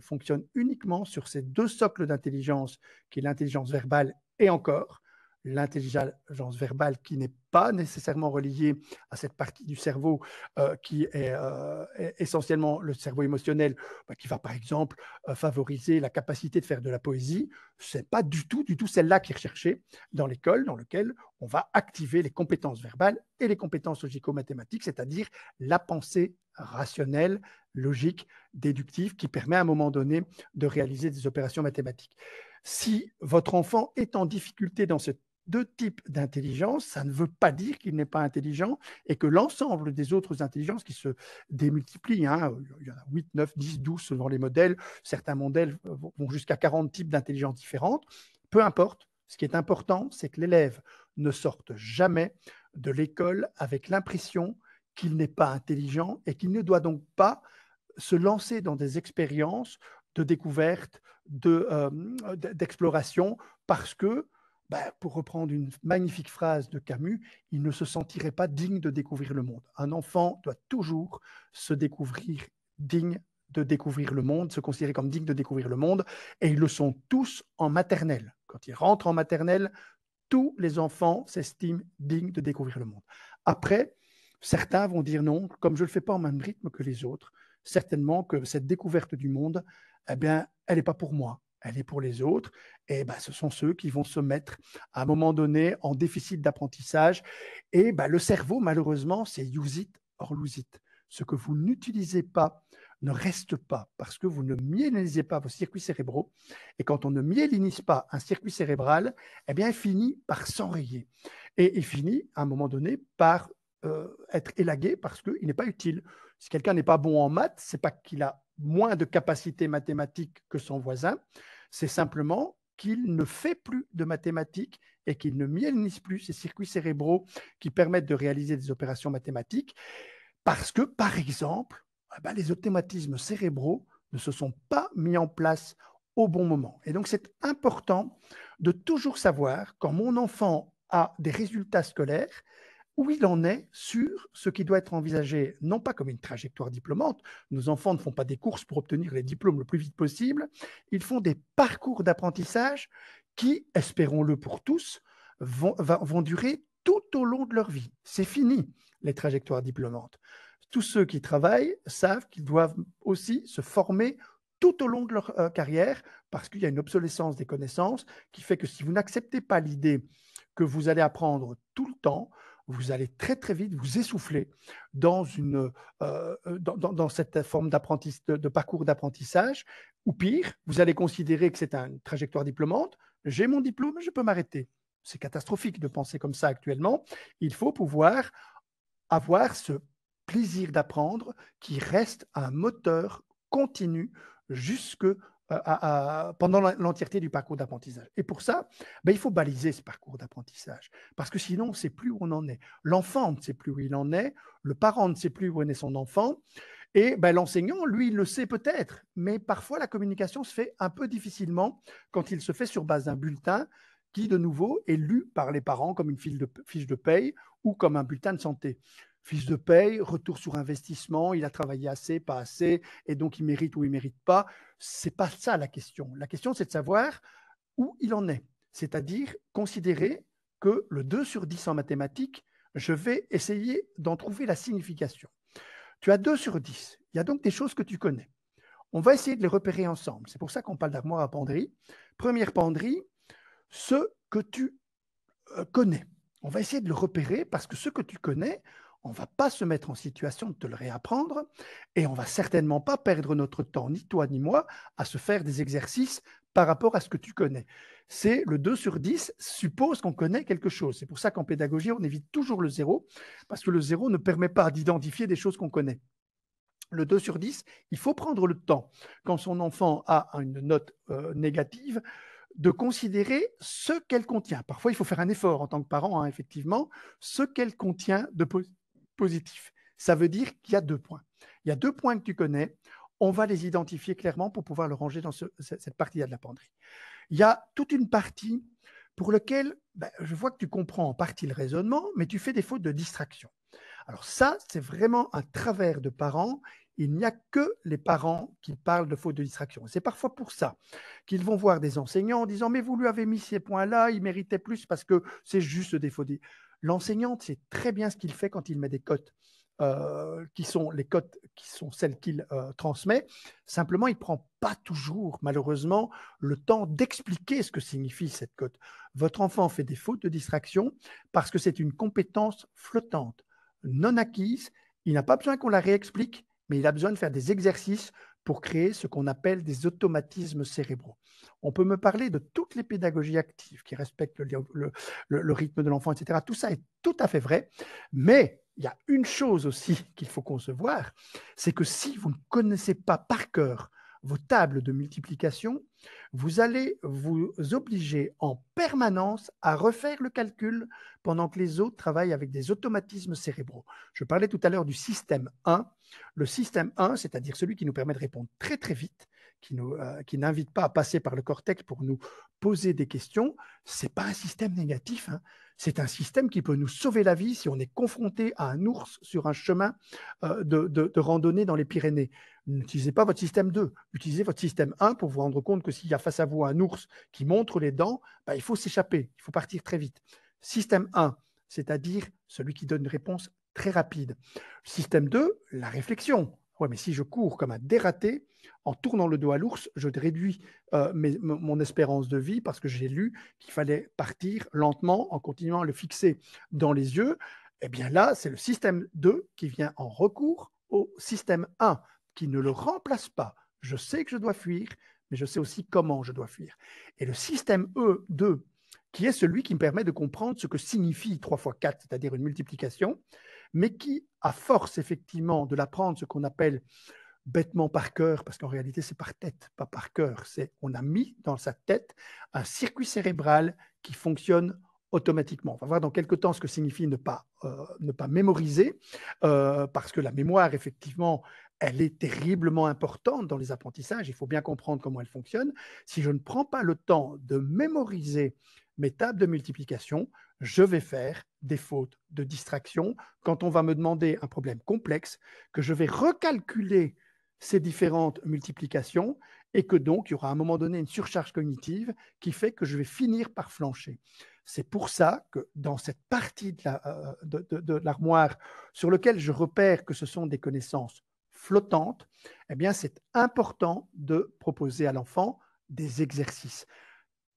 fonctionne uniquement sur ces deux socles d'intelligence, qui est l'intelligence verbale et encore, l'intelligence verbale qui n'est pas nécessairement reliée à cette partie du cerveau euh, qui euh, est, essentiellement le cerveau émotionnel, bah, qui va par exemple euh, favoriser la capacité de faire de la poésie, ce n'est pas du tout, du tout celle-là qui est recherchée dans l'école, dans laquelle on va activer les compétences verbales et les compétences logico-mathématiques, c'est-à-dire la pensée rationnelle, logique, déductive, qui permet à un moment donné de réaliser des opérations mathématiques. Si votre enfant est en difficulté dans cette deux types d'intelligence, ça ne veut pas dire qu'il n'est pas intelligent et que l'ensemble des autres intelligences qui se démultiplient, hein, il y en a 8, 9, 10, 12 selon les modèles, certains modèles vont jusqu'à 40 types d'intelligence différentes, peu importe, ce qui est important, c'est que l'élève ne sorte jamais de l'école avec l'impression qu'il n'est pas intelligent et qu'il ne doit donc pas se lancer dans des expériences de découverte, euh, d'exploration, de, parce que bah, pour reprendre une magnifique phrase de Camus, il ne se sentirait pas digne de découvrir le monde. Un enfant doit toujours se découvrir digne de découvrir le monde, se considérer comme digne de découvrir le monde, et ils le sont tous en maternelle. Quand ils rentrent en maternelle, tous les enfants s'estiment dignes de découvrir le monde. Après, certains vont dire non, comme je ne le fais pas en même rythme que les autres, certainement que cette découverte du monde, eh bien, elle n'est pas pour moi elle est pour les autres. Et eh ben, ce sont ceux qui vont se mettre à un moment donné en déficit d'apprentissage. Et ben, le cerveau, malheureusement, c'est use it or lose it. Ce que vous n'utilisez pas ne reste pas parce que vous ne myélinisez pas vos circuits cérébraux. Et quand on ne myélinise pas un circuit cérébral, eh bien, il finit par s'enrayer. Et il finit, à un moment donné, par euh, être élagué parce qu'il n'est pas utile. Si quelqu'un n'est pas bon en maths, ce n'est pas qu'il a moins de capacités mathématiques que son voisin, c'est simplement qu'il ne fait plus de mathématiques et qu'il ne myélinise plus ces circuits cérébraux qui permettent de réaliser des opérations mathématiques parce que, par exemple, eh ben, les automatismes cérébraux ne se sont pas mis en place au bon moment. Et donc, c'est important de toujours savoir quand mon enfant a des résultats scolaires, où il en est sur ce qui doit être envisagé, non pas comme une trajectoire diplômante, nos enfants ne font pas des courses pour obtenir les diplômes le plus vite possible, ils font des parcours d'apprentissage qui, espérons-le pour tous, vont, durer tout au long de leur vie. C'est fini, les trajectoires diplômantes. Tous ceux qui travaillent savent qu'ils doivent aussi se former tout au long de leur euh, carrière, parce qu'il y a une obsolescence des connaissances qui fait que si vous n'acceptez pas l'idée que vous allez apprendre tout le temps, vous allez très très vite vous essouffler dans, une, euh, euh, dans, cette forme de, de parcours d'apprentissage, ou pire, vous allez considérer que c'est une trajectoire diplômante, j'ai mon diplôme, je peux m'arrêter. C'est catastrophique de penser comme ça actuellement. Il faut pouvoir avoir ce plaisir d'apprendre qui reste un moteur continu jusque euh, pendant l'entièreté du parcours d'apprentissage. Et pour ça, ben, il faut baliser ce parcours d'apprentissage, parce que sinon, on ne sait plus où on en est. L'enfant ne sait plus où il en est, le parent ne sait plus où est son enfant, et ben, l'enseignant, lui, il le sait peut-être, mais parfois la communication se fait un peu difficilement quand il se fait sur base d'un bulletin qui, de nouveau, est lu par les parents comme une de, fiche de paye ou comme un bulletin de santé. Fils de paye, retour sur investissement, il a travaillé assez, pas assez, et donc il mérite ou il mérite pas. C'est pas ça la question. La question, c'est de savoir où il en est. C'est-à-dire considérer que le 2 sur 10 en mathématiques, je vais essayer d'en trouver la signification. Tu as 2 sur 10. Il y a donc des choses que tu connais. On va essayer de les repérer ensemble. C'est pour ça qu'on parle d'armoire à penderie. Première penderie, ce que tu euh, connais. On va essayer de le repérer parce que ce que tu connais, on ne va pas se mettre en situation de te le réapprendre et on ne va certainement pas perdre notre temps, ni toi ni moi, à se faire des exercices par rapport à ce que tu connais. C'est le 2 sur 10 suppose qu'on connaît quelque chose. C'est pour ça qu'en pédagogie, on évite toujours le zéro, parce que le zéro ne permet pas d'identifier des choses qu'on connaît. Le 2 sur 10, il faut prendre le temps, quand son enfant a une note euh, négative, de considérer ce qu'elle contient. Parfois, il faut faire un effort en tant que parent, hein, effectivement, ce qu'elle contient de, positif positif. Ça veut dire qu'il y a deux points. Il y a deux points que tu connais. On va les identifier clairement pour pouvoir le ranger dans cette partie-là de la penderie. Il y a toute une partie pour laquelle ben, je vois que tu comprends en partie le raisonnement, mais tu fais des fautes de distraction. Alors ça, c'est vraiment un travers de parents. Il n'y a que les parents qui parlent de fautes de distraction. C'est parfois pour ça qu'ils vont voir des enseignants en disant mais vous lui avez mis ces points-là, il méritait plus parce que c'est juste des fautes. L'enseignante sait très bien ce qu'il fait quand il met des cotes. Euh, qui sont les cotes qui sont celles qu'il euh, transmet. Simplement, il ne prend pas toujours, malheureusement, le temps d'expliquer ce que signifie cette cote. Votre enfant fait des fautes de distraction parce que c'est une compétence flottante, non acquise. Il n'a pas besoin qu'on la réexplique, mais il a besoin de faire des exercices pour créer ce qu'on appelle des automatismes cérébraux. On peut me parler de toutes les pédagogies actives qui respectent le, rythme de l'enfant, etc. Tout ça est tout à fait vrai, mais il y a une chose aussi qu'il faut concevoir, c'est que si vous ne connaissez pas par cœur vos tables de multiplication, vous allez vous obliger en permanence à refaire le calcul pendant que les autres travaillent avec des automatismes cérébraux. Je parlais tout à l'heure du système 1. Le système 1, c'est-à-dire celui qui nous permet de répondre très très vite, euh, qui, n'invite pas à passer par le cortex pour nous poser des questions, ce n'est pas un système négatif. Hein. C'est un système qui peut nous sauver la vie si on est confronté à un ours sur un chemin euh, de randonnée dans les Pyrénées. N'utilisez pas votre système 2. Utilisez votre système 1 pour vous rendre compte que s'il y a face à vous un ours qui montre les dents, bah, il faut s'échapper, il faut partir très vite. Système 1, c'est-à-dire celui qui donne une réponse très rapide. Système 2, la réflexion. Ouais, mais si je cours comme un dératé, en tournant le dos à l'ours, je réduis euh, mon espérance de vie parce que j'ai lu qu'il fallait partir lentement en continuant à le fixer dans les yeux. Eh bien là, c'est le système 2 qui vient en recours au système 1 qui ne le remplace pas. Je sais que je dois fuir, mais je sais aussi comment je dois fuir. Et le système E2, qui est celui qui me permet de comprendre ce que signifie 3 x 4, c'est-à-dire une multiplication, mais qui, à force effectivement de l'apprendre, ce qu'on appelle bêtement par cœur, parce qu'en réalité c'est par tête, pas par cœur, c'est on a mis dans sa tête un circuit cérébral qui fonctionne automatiquement. On va voir dans quelques temps ce que signifie ne pas, euh, mémoriser, euh, parce que la mémoire, effectivement, elle est terriblement importante dans les apprentissages. Il faut bien comprendre comment elle fonctionne. Si je ne prends pas le temps de mémoriser mes tables de multiplication, je vais faire des fautes de distraction quand on va me demander un problème complexe, que je vais recalculer ces différentes multiplications et que donc il y aura à un moment donné une surcharge cognitive qui fait que je vais finir par flancher. C'est pour ça que dans cette partie de euh, l'armoire sur laquelle je repère que ce sont des connaissances flottante, eh bien, c'est important de proposer à l'enfant des exercices.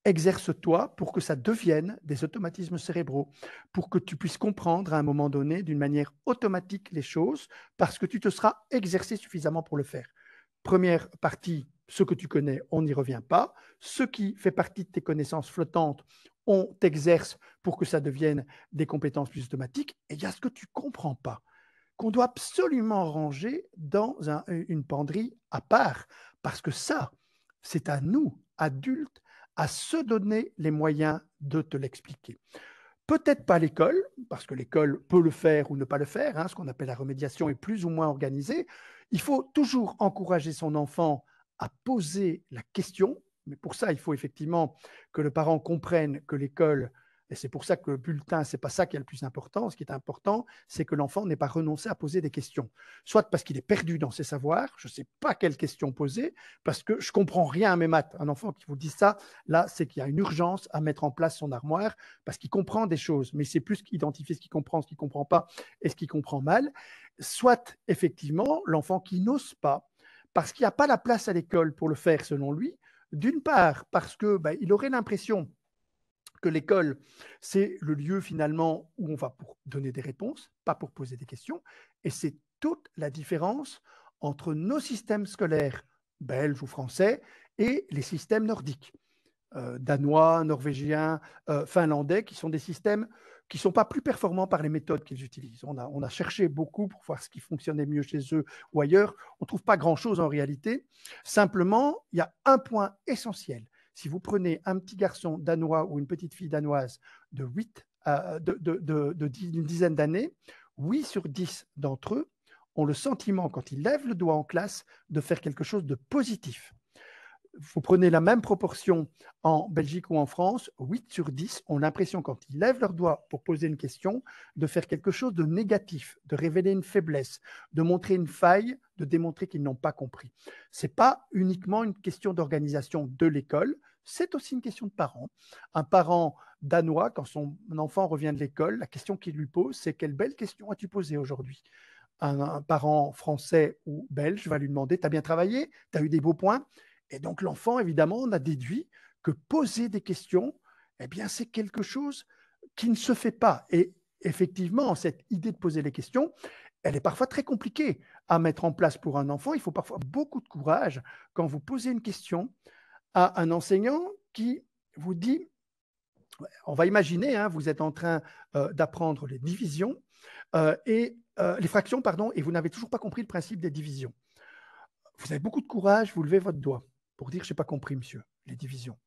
Exerce-toi pour que ça devienne des automatismes cérébraux, pour que tu puisses comprendre à un moment donné d'une manière automatique les choses, parce que tu te seras exercé suffisamment pour le faire. Première partie, ce que tu connais, on n'y revient pas. Ce qui fait partie de tes connaissances flottantes, on t'exerce pour que ça devienne des compétences plus automatiques. Et il y a ce que tu ne comprends pas qu'on doit absolument ranger dans une penderie à part, parce que ça, c'est à nous, adultes, à se donner les moyens de te l'expliquer. Peut-être pas l'école, parce que l'école peut le faire ou ne pas le faire, hein, ce qu'on appelle la remédiation est plus ou moins organisée. Il faut toujours encourager son enfant à poser la question, mais pour ça, il faut effectivement que le parent comprenne que l'école et c'est pour ça que le bulletin, c'est pas ça qui est le plus important. Ce qui est important, c'est que l'enfant n'ait pas renoncé à poser des questions. Soit parce qu'il est perdu dans ses savoirs, je ne sais pas quelles questions poser, parce que je comprends rien à mes maths. Un enfant qui vous dit ça, là, c'est qu'il y a une urgence à mettre en place son armoire, parce qu'il comprend des choses, mais c'est plus qu'identifier ce qu'il comprend, ce qu'il comprend pas et ce qu'il comprend mal. Soit, effectivement, l'enfant qui n'ose pas, parce qu'il n'y a pas la place à l'école pour le faire selon lui, d'une part, parce que ben, il aurait l'impression que l'école, c'est le lieu finalement où on va pour donner des réponses, pas pour poser des questions. Et c'est toute la différence entre nos systèmes scolaires belges ou français et les systèmes nordiques, euh, danois, norvégiens, euh, finlandais, qui sont des systèmes qui ne sont pas plus performants par les méthodes qu'ils utilisent. On a, on a, cherché beaucoup pour voir ce qui fonctionnait mieux chez eux ou ailleurs. On ne trouve pas grand-chose en réalité. Simplement, il y a un point essentiel, si vous prenez un petit garçon danois ou une petite fille danoise de 8 dizaine d'années, 8 sur 10 d'entre eux ont le sentiment, quand ils lèvent le doigt en classe, de faire quelque chose de positif. Vous prenez la même proportion en Belgique ou en France, 8 sur 10 ont l'impression, quand ils lèvent leur doigt pour poser une question, de faire quelque chose de négatif, de révéler une faiblesse, de montrer une faille, de démontrer qu'ils n'ont pas compris. Ce n'est pas uniquement une question d'organisation de l'école, c'est aussi une question de parents. Un parent danois, quand son enfant revient de l'école, la question qu'il lui pose, c'est quelle belle question as-tu posée aujourd'hui un, parent français ou belge va lui demander, t'as bien travaillé, t'as eu des beaux points. Et donc l'enfant, évidemment, on a déduit que poser des questions, eh bien, c'est quelque chose qui ne se fait pas. Et effectivement, cette idée de poser les questions, elle est parfois très compliquée à mettre en place pour un enfant. Il faut parfois beaucoup de courage quand vous posez une question à un enseignant qui vous dit, on va imaginer, hein, vous êtes en train euh, d'apprendre les divisions euh, et euh, les fractions, pardon, et vous n'avez toujours pas compris le principe des divisions. Vous avez beaucoup de courage, vous levez votre doigt pour dire, je n'ai pas compris, monsieur, les divisions.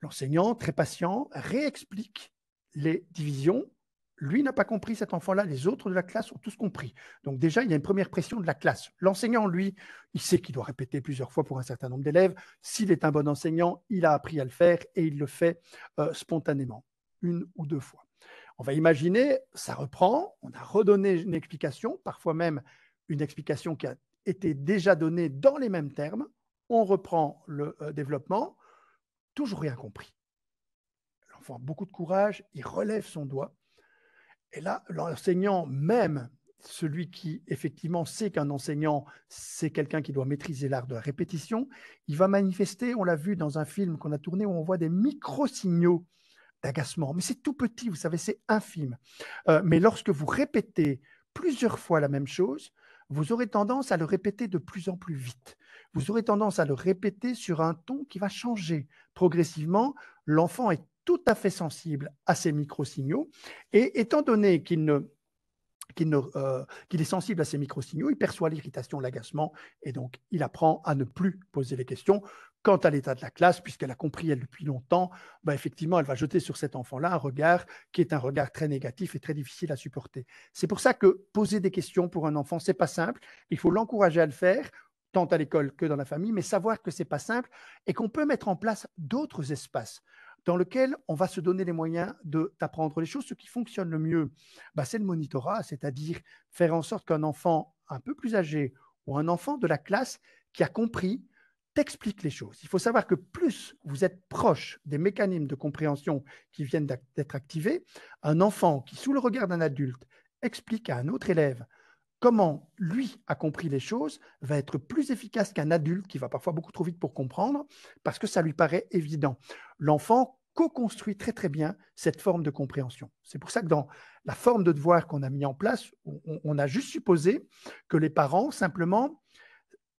L'enseignant, très patient, réexplique les divisions lui n'a pas compris, cet enfant-là, les autres de la classe ont tous compris. Donc déjà, il y a une première pression de la classe. L'enseignant, lui, il sait qu'il doit répéter plusieurs fois pour un certain nombre d'élèves. S'il est un bon enseignant, il a appris à le faire et il le fait euh, spontanément, une ou deux fois. On va imaginer, ça reprend, on a redonné une explication, parfois même une explication qui a été déjà donnée dans les mêmes termes. On reprend le euh, développement, toujours rien compris. L'enfant a beaucoup de courage, il relève son doigt et là, l'enseignant même, celui qui effectivement sait qu'un enseignant, c'est quelqu'un qui doit maîtriser l'art de la répétition, il va manifester, on l'a vu dans un film qu'on a tourné où on voit des micro-signaux d'agacement. Mais c'est tout petit, vous savez, c'est infime. Euh, mais lorsque vous répétez plusieurs fois la même chose, vous aurez tendance à le répéter de plus en plus vite. Vous aurez tendance à le répéter sur un ton qui va changer progressivement. L'enfant est tout à fait sensible à ces micro-signaux. Et étant donné euh, qu'il est sensible à ces micro-signaux, il perçoit l'irritation, l'agacement, et donc il apprend à ne plus poser les questions. Quant à l'état de la classe, puisqu'elle a compris elle depuis longtemps, bah, effectivement, elle va jeter sur cet enfant-là un regard qui est un regard très négatif et très difficile à supporter. C'est pour ça que poser des questions pour un enfant, c'est pas simple. Il faut l'encourager à le faire, tant à l'école que dans la famille, mais savoir que ce c'est pas simple et qu'on peut mettre en place d'autres espaces dans lequel on va se donner les moyens d'apprendre les choses. Ce qui fonctionne le mieux, bah, c'est le monitorat, c'est-à-dire faire en sorte qu'un enfant un peu plus âgé ou un enfant de la classe qui a compris t'explique les choses. Il faut savoir que plus vous êtes proche des mécanismes de compréhension qui viennent d'être activés, un enfant qui, sous le regard d'un adulte, explique à un autre élève comment lui a compris les choses va être plus efficace qu'un adulte qui va parfois beaucoup trop vite pour comprendre, parce que ça lui paraît évident. L'enfant co-construit très très bien cette forme de compréhension. C'est pour ça que dans la forme de devoir qu'on a mis en place, on, a juste supposé que les parents simplement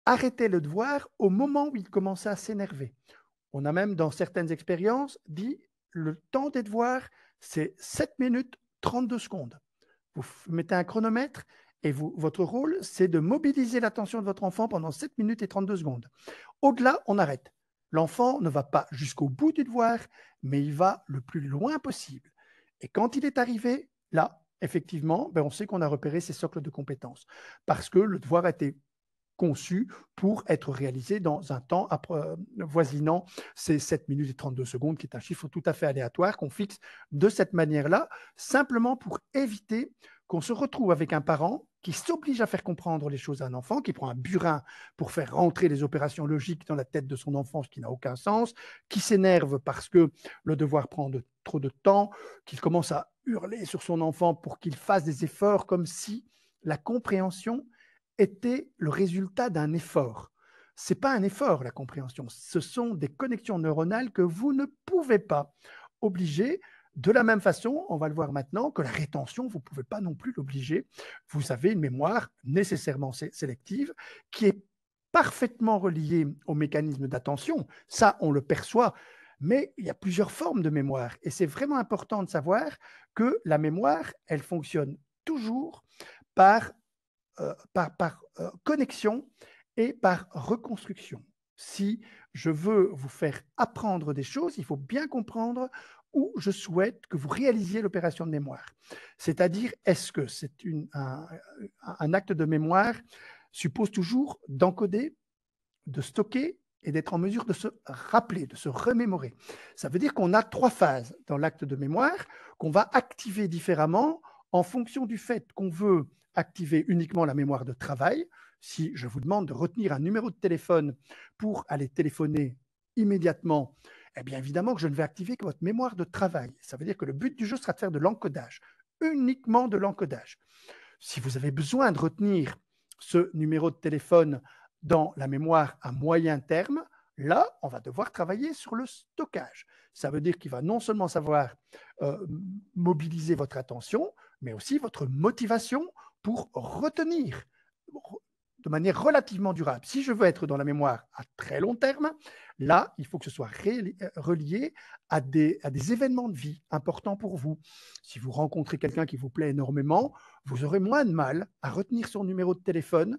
arrêtaient le devoir au moment où il commençait à s'énerver. On a même dans certaines expériences dit le temps des devoirs, c'est 7 minutes 32 secondes. Vous mettez un chronomètre, et vous, votre rôle, c'est de mobiliser l'attention de votre enfant pendant 7 minutes et 32 secondes. Au-delà, on arrête. L'enfant ne va pas jusqu'au bout du devoir, mais il va le plus loin possible. Et quand il est arrivé, là, effectivement, ben on sait qu'on a repéré ses socles de compétences parce que le devoir a été conçu pour être réalisé dans un temps euh, voisinant ces 7 minutes et 32 secondes, qui est un chiffre tout à fait aléatoire qu'on fixe de cette manière-là, simplement pour éviter qu'on se retrouve avec un parent qui s'oblige à faire comprendre les choses à un enfant, qui prend un burin pour faire rentrer les opérations logiques dans la tête de son enfant, ce qui n'a aucun sens, qui s'énerve parce que le devoir prend trop de temps, qu'il commence à hurler sur son enfant pour qu'il fasse des efforts comme si la compréhension était le résultat d'un effort. Ce n'est pas un effort la compréhension, ce sont des connexions neuronales que vous ne pouvez pas obliger de la même façon, on va le voir maintenant, que la rétention, vous ne pouvez pas non plus l'obliger. Vous avez une mémoire nécessairement sélective qui est parfaitement reliée au mécanisme d'attention. Ça, on le perçoit. Mais il y a plusieurs formes de mémoire. Et c'est vraiment important de savoir que la mémoire, elle fonctionne toujours par, euh, par, euh, connexion et par reconstruction. Si je veux vous faire apprendre des choses, il faut bien comprendre où je souhaite que vous réalisiez l'opération de mémoire. C'est-à-dire, est-ce que c'est un, un, acte de mémoire suppose toujours d'encoder, de stocker et d'être en mesure de se rappeler, de se remémorer. Ça veut dire qu'on a trois phases dans l'acte de mémoire qu'on va activer différemment en fonction du fait qu'on veut activer uniquement la mémoire de travail. Si je vous demande de retenir un numéro de téléphone pour aller téléphoner immédiatement, eh bien évidemment que je ne vais activer que votre mémoire de travail. Ça veut dire que le but du jeu sera de faire de l'encodage, uniquement de l'encodage. Si vous avez besoin de retenir ce numéro de téléphone dans la mémoire à moyen terme, là, on va devoir travailler sur le stockage. Ça veut dire qu'il va non seulement savoir euh, mobiliser votre attention, mais aussi votre motivation pour retenir de manière relativement durable. Si je veux être dans la mémoire à très long terme, là, il faut que ce soit euh, relié à des, à des événements de vie importants pour vous. Si vous rencontrez quelqu'un qui vous plaît énormément, vous aurez moins de mal à retenir son numéro de téléphone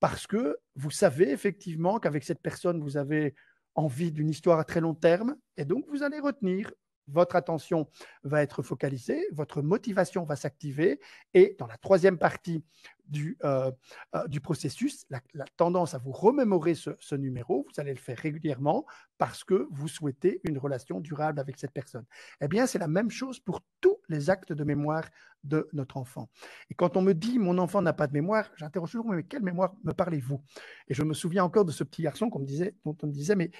parce que vous savez effectivement qu'avec cette personne, vous avez envie d'une histoire à très long terme, et donc vous allez retenir votre attention va être focalisée, votre motivation va s'activer et dans la troisième partie du, euh, euh, processus, la, tendance à vous remémorer ce, numéro, vous allez le faire régulièrement parce que vous souhaitez une relation durable avec cette personne. Eh bien, c'est la même chose pour tous les actes de mémoire de notre enfant. Et quand on me dit mon enfant n'a pas de mémoire, j'interroge toujours mais quelle mémoire me parlez-vous Et je me souviens encore de ce petit garçon qu'on disait, dont on me disait mais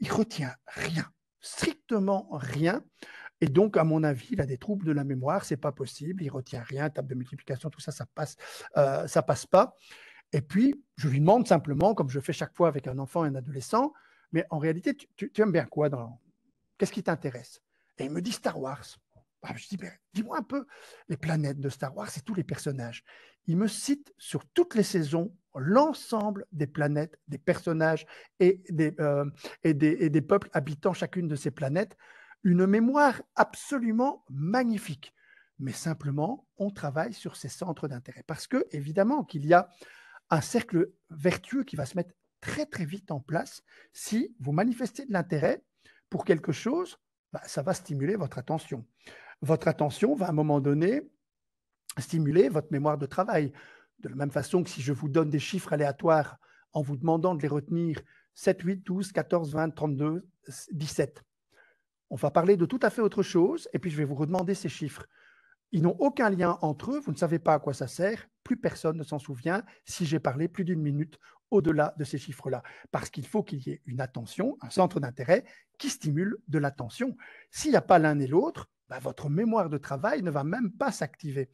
il retient rien strictement rien. Et donc, à mon avis, il a des troubles de la mémoire, c'est pas possible, il retient rien, table de multiplication, tout ça, ça passe, euh, ça passe pas. Et puis, je lui demande simplement, comme je fais chaque fois avec un enfant et un adolescent, mais en réalité, tu, aimes bien quoi dans... Qu'est-ce qui t'intéresse Et il me dit Star Wars. Ah, je dis, dis-moi un peu les planètes de Star Wars et tous les personnages. Il me cite sur toutes les saisons l'ensemble des planètes, des personnages euh, et des, peuples habitant chacune de ces planètes, une mémoire absolument magnifique. Mais simplement, on travaille sur ces centres d'intérêt. Parce que, évidemment, qu'il y a un cercle vertueux qui va se mettre très très vite en place. Si vous manifestez de l'intérêt pour quelque chose, bah, ça va stimuler votre attention. Votre attention va à un moment donné stimuler votre mémoire de travail, de la même façon que si je vous donne des chiffres aléatoires en vous demandant de les retenir 7, 8, 12, 14, 20, 32, 17. On va parler de tout à fait autre chose et puis je vais vous redemander ces chiffres. Ils n'ont aucun lien entre eux, vous ne savez pas à quoi ça sert, plus personne ne s'en souvient si j'ai parlé plus d'une minute au-delà de ces chiffres-là, parce qu'il faut qu'il y ait une attention, un centre d'intérêt qui stimule de l'attention. S'il n'y a pas l'un et l'autre, bah, votre mémoire de travail ne va même pas s'activer.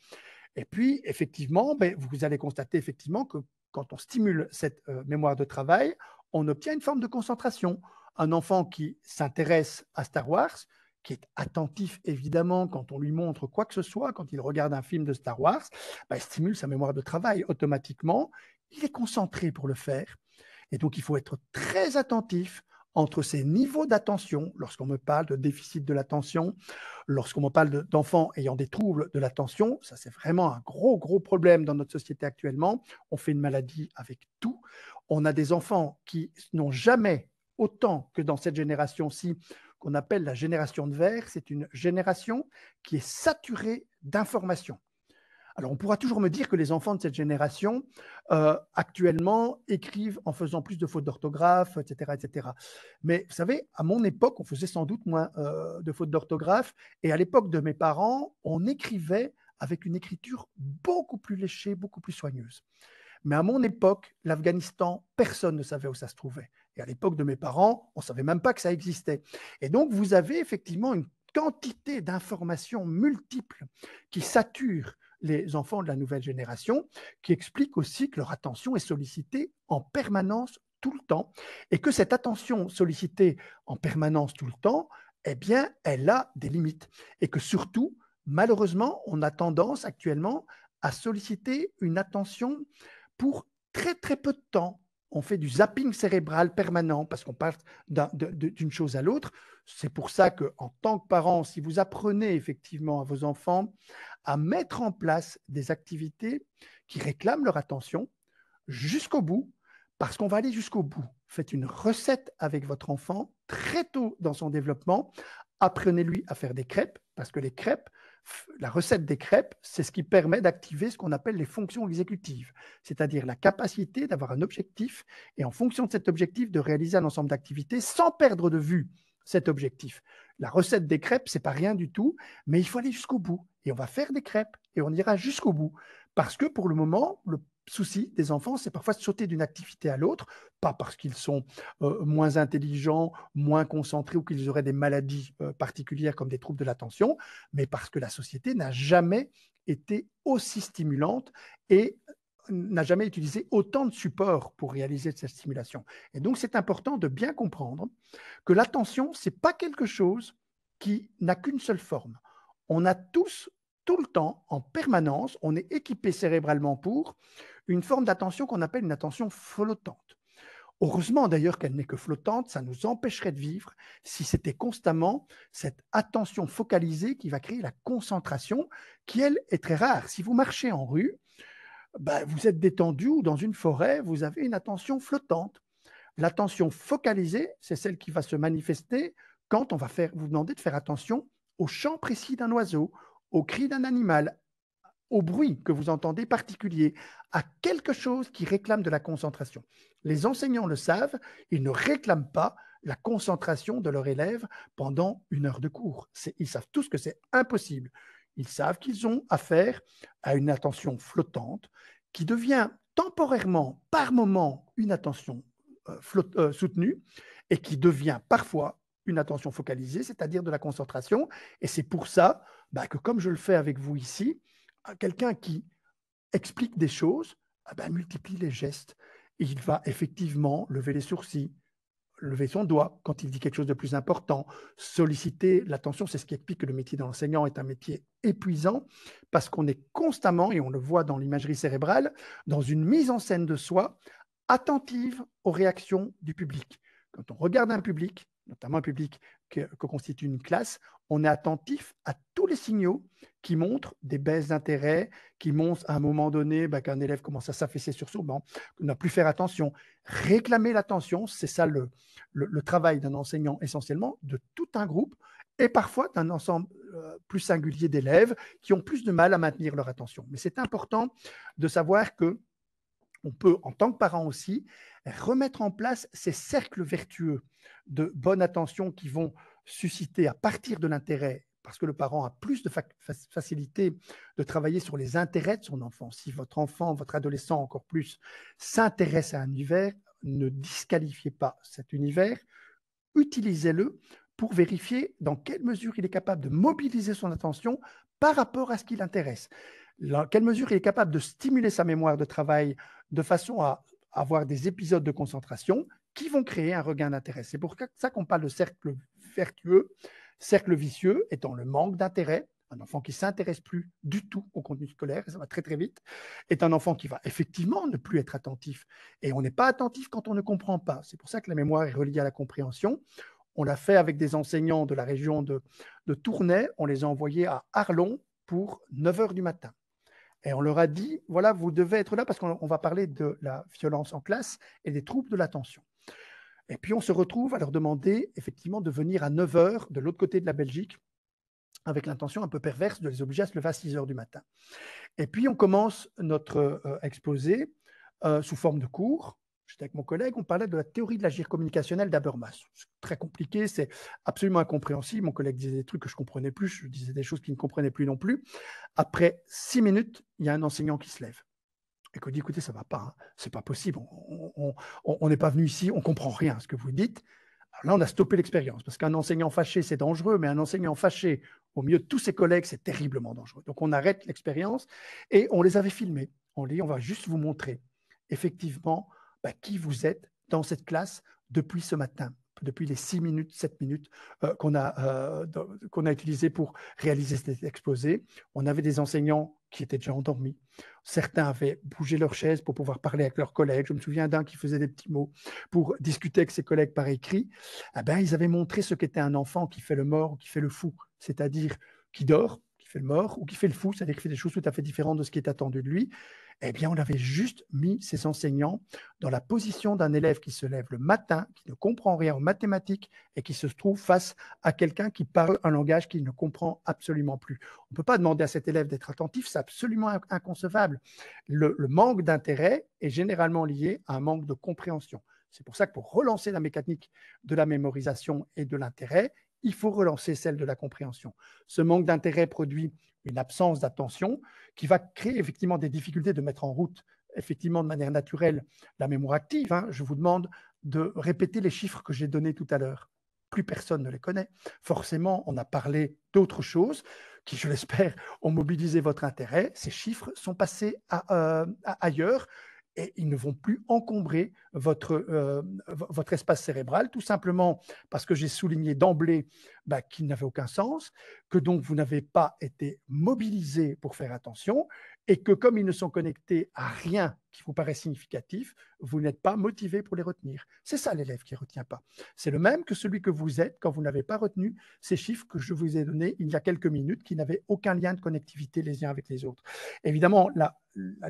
Et puis, effectivement, ben, vous allez constater effectivement que quand on stimule cette euh, mémoire de travail, on obtient une forme de concentration. Un enfant qui s'intéresse à Star Wars, qui est attentif évidemment quand on lui montre quoi que ce soit, quand il regarde un film de Star Wars, ben, il stimule sa mémoire de travail automatiquement. Il est concentré pour le faire. Et donc, il faut être très attentif entre ces niveaux d'attention, lorsqu'on me parle de déficit de l'attention, lorsqu'on me parle d'enfants ayant des troubles de l'attention, ça c'est vraiment un gros, gros problème dans notre société actuellement. On fait une maladie avec tout. On a des enfants qui n'ont jamais autant que dans cette génération-ci qu'on appelle la génération de verre. C'est une génération qui est saturée d'informations. Alors, on pourra toujours me dire que les enfants de cette génération, euh, actuellement, écrivent en faisant plus de fautes d'orthographe, etc., etc. Mais vous savez, à mon époque, on faisait sans doute moins euh, de fautes d'orthographe. Et à l'époque de mes parents, on écrivait avec une écriture beaucoup plus léchée, beaucoup plus soigneuse. Mais à mon époque, l'Afghanistan, personne ne savait où ça se trouvait. Et à l'époque de mes parents, on ne savait même pas que ça existait. Et donc, vous avez effectivement une quantité d'informations multiples qui saturent les enfants de la nouvelle génération, qui expliquent aussi que leur attention est sollicitée en permanence tout le temps, et que cette attention sollicitée en permanence tout le temps, eh bien, elle a des limites, et que surtout, malheureusement, on a tendance actuellement à solliciter une attention pour très très peu de temps, on fait du zapping cérébral permanent parce qu'on part d'une chose à l'autre. C'est pour ça que, en tant que parent, si vous apprenez effectivement à vos enfants à mettre en place des activités qui réclament leur attention jusqu'au bout, parce qu'on va aller jusqu'au bout. Faites une recette avec votre enfant très tôt dans son développement. Apprenez-lui à faire des crêpes, parce que les crêpes, la recette des crêpes, c'est ce qui permet d'activer ce qu'on appelle les fonctions exécutives, c'est-à-dire la capacité d'avoir un objectif et en fonction de cet objectif de réaliser un ensemble d'activités sans perdre de vue cet objectif. La recette des crêpes, c'est pas rien du tout, mais il faut aller jusqu'au bout et on va faire des crêpes et on ira jusqu'au bout parce que pour le moment, le souci des enfants, c'est parfois sauter d'une activité à l'autre, pas parce qu'ils sont euh, moins intelligents, moins concentrés ou qu'ils auraient des maladies euh, particulières comme des troubles de l'attention, mais parce que la société n'a jamais été aussi stimulante et n'a jamais utilisé autant de supports pour réaliser cette stimulation. Et donc c'est important de bien comprendre que l'attention, c'est pas quelque chose qui n'a qu'une seule forme. On a tous tout le temps, en permanence, on est équipé cérébralement pour une forme d'attention qu'on appelle une attention flottante. Heureusement d'ailleurs qu'elle n'est que flottante, ça nous empêcherait de vivre si c'était constamment cette attention focalisée qui va créer la concentration, qui elle est très rare. Si vous marchez en rue, bah, vous êtes détendu ou dans une forêt, vous avez une attention flottante. L'attention focalisée, c'est celle qui va se manifester quand on va vous demander de faire attention au chant précis d'un oiseau, au cri d'un animal, au bruit que vous entendez particulier, à quelque chose qui réclame de la concentration. Les enseignants le savent, ils ne réclament pas la concentration de leurs élèves pendant une heure de cours. Ils savent tous que c'est impossible. Ils savent qu'ils ont affaire à une attention flottante qui devient temporairement, par moment, une attention euh, euh, soutenue et qui devient parfois une attention focalisée, c'est-à-dire de la concentration. Et c'est pour ça bah, que, comme je le fais avec vous ici, quelqu'un qui explique des choses ah ben, multiplie les gestes. il va effectivement lever les sourcils, lever son doigt quand il dit quelque chose de plus important, solliciter l'attention. C'est ce qui explique que le métier d'enseignant est un métier épuisant parce qu'on est constamment, et on le voit dans l'imagerie cérébrale, dans une mise en scène de soi attentive aux réactions du public. Quand on regarde un public, notamment un public que, constitue une classe, on est attentif à tous les signaux qui montrent des baisses d'intérêt, qui montrent à un moment donné bah, qu'un élève commence à s'affaisser sur son banc, qu'on n'a plus faire attention. Réclamer l'attention, c'est ça le, travail d'un enseignant essentiellement, de tout un groupe et parfois d'un ensemble euh, plus singulier d'élèves qui ont plus de mal à maintenir leur attention. Mais c'est important de savoir que on peut, en tant que parent aussi, remettre en place ces cercles vertueux de bonne attention qui vont susciter à partir de l'intérêt parce que le parent a plus de facilité de travailler sur les intérêts de son enfant. Si votre enfant, votre adolescent encore plus, s'intéresse à un univers, ne disqualifiez pas cet univers, utilisez-le pour vérifier dans quelle mesure il est capable de mobiliser son attention par rapport à ce qui l'intéresse. Dans quelle mesure il est capable de stimuler sa mémoire de travail de façon à avoir des épisodes de concentration qui vont créer un regain d'intérêt. C'est pour ça qu'on parle de cercle vertueux. Cercle vicieux étant le manque d'intérêt, un enfant qui s'intéresse plus du tout au contenu scolaire, ça va très très vite, est un enfant qui va effectivement ne plus être attentif. Et on n'est pas attentif quand on ne comprend pas. C'est pour ça que la mémoire est reliée à la compréhension. On l'a fait avec des enseignants de la région de, de Tournai. On les a envoyés à Arlon pour 9 heures du matin. Et on leur a dit, voilà, vous devez être là parce qu'on va parler de la violence en classe et des troubles de l'attention. Et puis on se retrouve à leur demander effectivement de venir à 9h de l'autre côté de la Belgique avec l'intention un peu perverse de les obliger à se lever à 6 heures du matin. Et puis on commence notre euh, exposé euh, sous forme de cours j'étais avec mon collègue, on parlait de la théorie de l'agir communicationnel d'Abermas. C'est très compliqué, c'est absolument incompréhensible. Mon collègue disait des trucs que je ne comprenais plus, je disais des choses qu'il ne comprenait plus non plus. Après six minutes, il y a un enseignant qui se lève et qui dit écoutez, ça ne va pas, ce hein. c'est pas possible, on n'est pas venu ici, on ne comprend rien à ce que vous dites. Alors là, on a stoppé l'expérience, parce qu'un enseignant fâché, c'est dangereux, mais un enseignant fâché au milieu de tous ses collègues, c'est terriblement dangereux. Donc on arrête l'expérience et on les avait filmés. On dit on va juste vous montrer. Effectivement, bah, qui vous êtes dans cette classe depuis ce matin depuis les 6 minutes, 7 minutes euh, qu'on a, euh, a utilisées pour réaliser cet exposé. On avait des enseignants qui étaient déjà endormis. Certains avaient bougé leur chaise pour pouvoir parler avec leurs collègues. Je me souviens d'un qui faisait des petits mots pour discuter avec ses collègues par écrit. Ah ben, ils avaient montré ce qu'était un enfant qui fait le mort ou qui fait le fou, c'est-à-dire qui dort, qui fait le mort ou qui fait le fou, c'est-à-dire qui fait des choses tout à fait différentes de ce qui est attendu de lui eh bien, on avait juste mis ces enseignants dans la position d'un élève qui se lève le matin, qui ne comprend rien aux mathématiques et qui se trouve face à quelqu'un qui parle un langage qu'il ne comprend absolument plus. On ne peut pas demander à cet élève d'être attentif, c'est absolument inconcevable. Le, le manque d'intérêt est généralement lié à un manque de compréhension. C'est pour ça que pour relancer la mécanique de la mémorisation et de l'intérêt, il faut relancer celle de la compréhension. Ce manque d'intérêt produit une absence d'attention qui va créer effectivement des difficultés de mettre en route effectivement de manière naturelle la mémoire active. Hein. Je vous demande de répéter les chiffres que j'ai donnés tout à l'heure. Plus personne ne les connaît. Forcément, on a parlé d'autres choses qui, je l'espère, ont mobilisé votre intérêt. Ces chiffres sont passés à euh, ailleurs et ils ne vont plus encombrer euh, votre, espace cérébral, tout simplement parce que j'ai souligné d'emblée bah, qu'ils n'avaient aucun sens, que donc vous n'avez pas été mobilisé pour faire attention, et que comme ils ne sont connectés à rien qui vous paraît significatif, vous n'êtes pas motivé pour les retenir. C'est ça l'élève qui ne retient pas. C'est le même que celui que vous êtes quand vous n'avez pas retenu ces chiffres que je vous ai donnés il y a quelques minutes qui n'avaient aucun lien de connectivité les uns avec les autres. Évidemment, la,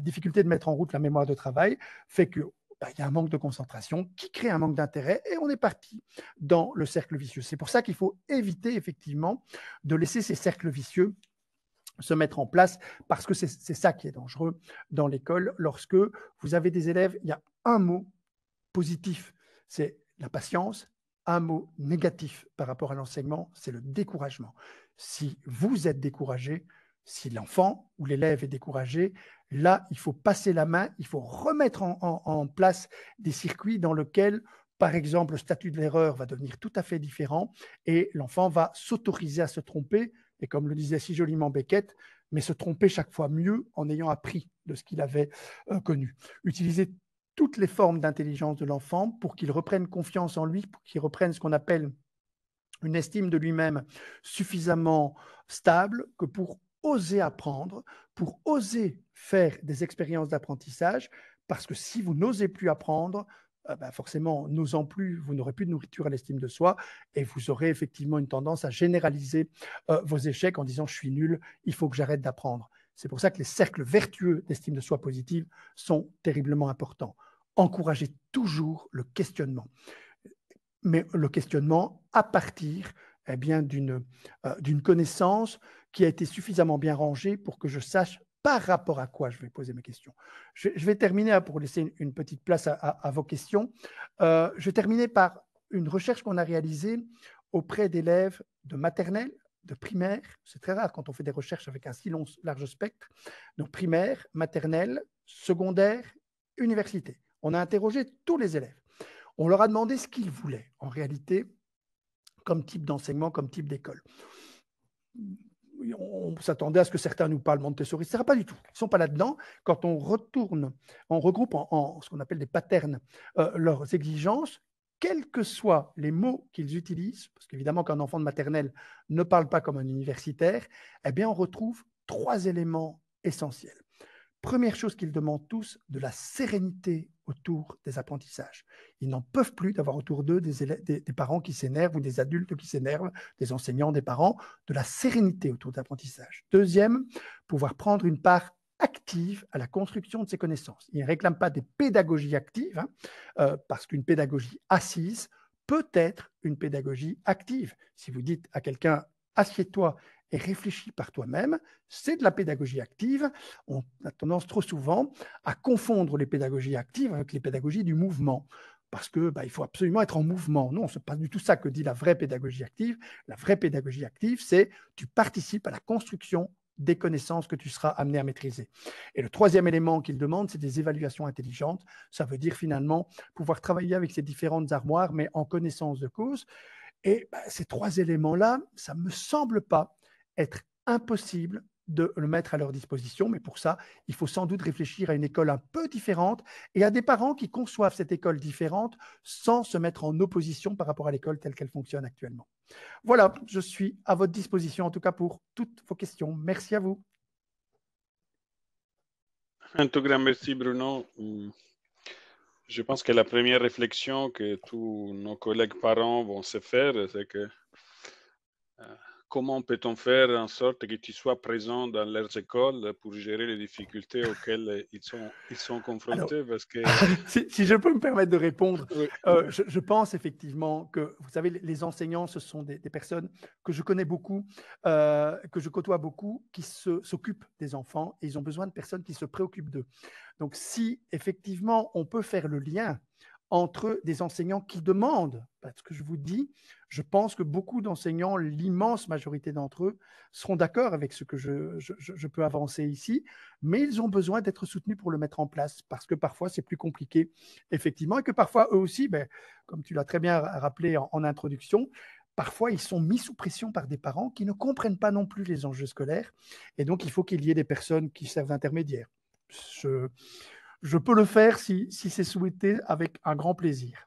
difficulté de mettre en route la mémoire de travail fait qu'il bah, y a un manque de concentration qui crée un manque d'intérêt et on est parti dans le cercle vicieux. C'est pour ça qu'il faut éviter effectivement de laisser ces cercles vicieux se mettre en place parce que c'est ça qui est dangereux dans l'école. Lorsque vous avez des élèves, il y a un mot positif, c'est la patience. Un mot négatif par rapport à l'enseignement, c'est le découragement. Si vous êtes découragé, si l'enfant ou l'élève est découragé, là, il faut passer la main, il faut remettre en, place des circuits dans lesquels par exemple, le statut de l'erreur va devenir tout à fait différent et l'enfant va s'autoriser à se tromper et comme le disait si joliment Beckett, mais se tromper chaque fois mieux en ayant appris de ce qu'il avait euh, connu. Utiliser toutes les formes d'intelligence de l'enfant pour qu'il reprenne confiance en lui, pour qu'il reprenne ce qu'on appelle une estime de lui-même suffisamment stable que pour oser apprendre, pour oser faire des expériences d'apprentissage, parce que si vous n'osez plus apprendre, bah forcément, n'osant plus, vous n'aurez plus de nourriture à l'estime de soi et vous aurez effectivement une tendance à généraliser euh, vos échecs en disant je suis nul, il faut que j'arrête d'apprendre. C'est pour ça que les cercles vertueux d'estime de soi positive sont terriblement importants. Encouragez toujours le questionnement, mais le questionnement à partir eh bien euh, d'une connaissance qui a été suffisamment bien rangée pour que je sache par rapport à quoi je vais poser mes questions. Je, vais terminer, pour laisser une, petite place à, vos questions, euh, je vais terminer par une recherche qu'on a réalisée auprès d'élèves de maternelle, de primaire, c'est très rare quand on fait des recherches avec un si large spectre, donc primaire, maternelle, secondaire, université. On a interrogé tous les élèves. On leur a demandé ce qu'ils voulaient en réalité comme type d'enseignement, comme type d'école on s'attendait à ce que certains nous parlent Montessori, sera Pas du tout. Ils ne sont pas là-dedans. Quand on retourne, on regroupe en, ce qu'on appelle des patterns euh, leurs exigences, quels que soient les mots qu'ils utilisent, parce qu'évidemment qu'un enfant de maternelle ne parle pas comme un universitaire, eh bien on retrouve trois éléments essentiels. Première chose qu'ils demandent tous, de la sérénité autour des apprentissages. Ils n'en peuvent plus d'avoir autour d'eux des, parents qui s'énervent ou des adultes qui s'énervent, des enseignants, des parents, de la sérénité autour de l'apprentissage. Deuxième, pouvoir prendre une part active à la construction de ses connaissances. Ils ne réclament pas des pédagogies actives, hein, euh, parce qu'une pédagogie assise peut être une pédagogie active. Si vous dites à quelqu'un assieds-toi et réfléchis par toi-même. C'est de la pédagogie active. On a tendance trop souvent à confondre les pédagogies actives avec les pédagogies du mouvement parce que bah, il faut absolument être en mouvement. Non, ce n'est pas du tout ça que dit la vraie pédagogie active. La vraie pédagogie active, c'est tu participes à la construction des connaissances que tu seras amené à maîtriser. Et le troisième élément qu'il demande, c'est des évaluations intelligentes. Ça veut dire finalement pouvoir travailler avec ces différentes armoires, mais en connaissance de cause. Et bah, ces trois éléments-là, ça ne me semble pas être impossible de le mettre à leur disposition, mais pour ça, il faut sans doute réfléchir à une école un peu différente et à des parents qui conçoivent cette école différente sans se mettre en opposition par rapport à l'école telle qu'elle fonctionne actuellement. Voilà, je suis à votre disposition en tout cas pour toutes vos questions. Merci à vous. Un tout grand merci Bruno. Je pense que la première réflexion que tous nos collègues parents vont se faire, c'est que... Euh, comment peut-on faire en sorte que tu sois présent dans leurs écoles pour gérer les difficultés auxquelles ils sont, confrontés parce que... si, je peux me permettre de répondre, euh, je, pense effectivement que, vous savez, les enseignants, ce sont des, personnes que je connais beaucoup, euh, que je côtoie beaucoup, qui s'occupent des enfants et ils ont besoin de personnes qui se préoccupent d'eux. Donc si effectivement on peut faire le lien entre des enseignants qui demandent, parce que je vous dis, je pense que beaucoup d'enseignants, l'immense majorité d'entre eux, seront d'accord avec ce que je, peux avancer ici, mais ils ont besoin d'être soutenus pour le mettre en place, parce que parfois c'est plus compliqué, effectivement, et que parfois eux aussi, ben, comme tu l'as très bien rappelé en, en introduction, parfois ils sont mis sous pression par des parents qui ne comprennent pas non plus les enjeux scolaires, et donc il faut qu'il y ait des personnes qui servent d'intermédiaires. Je, je peux le faire si, c'est souhaité avec un grand plaisir.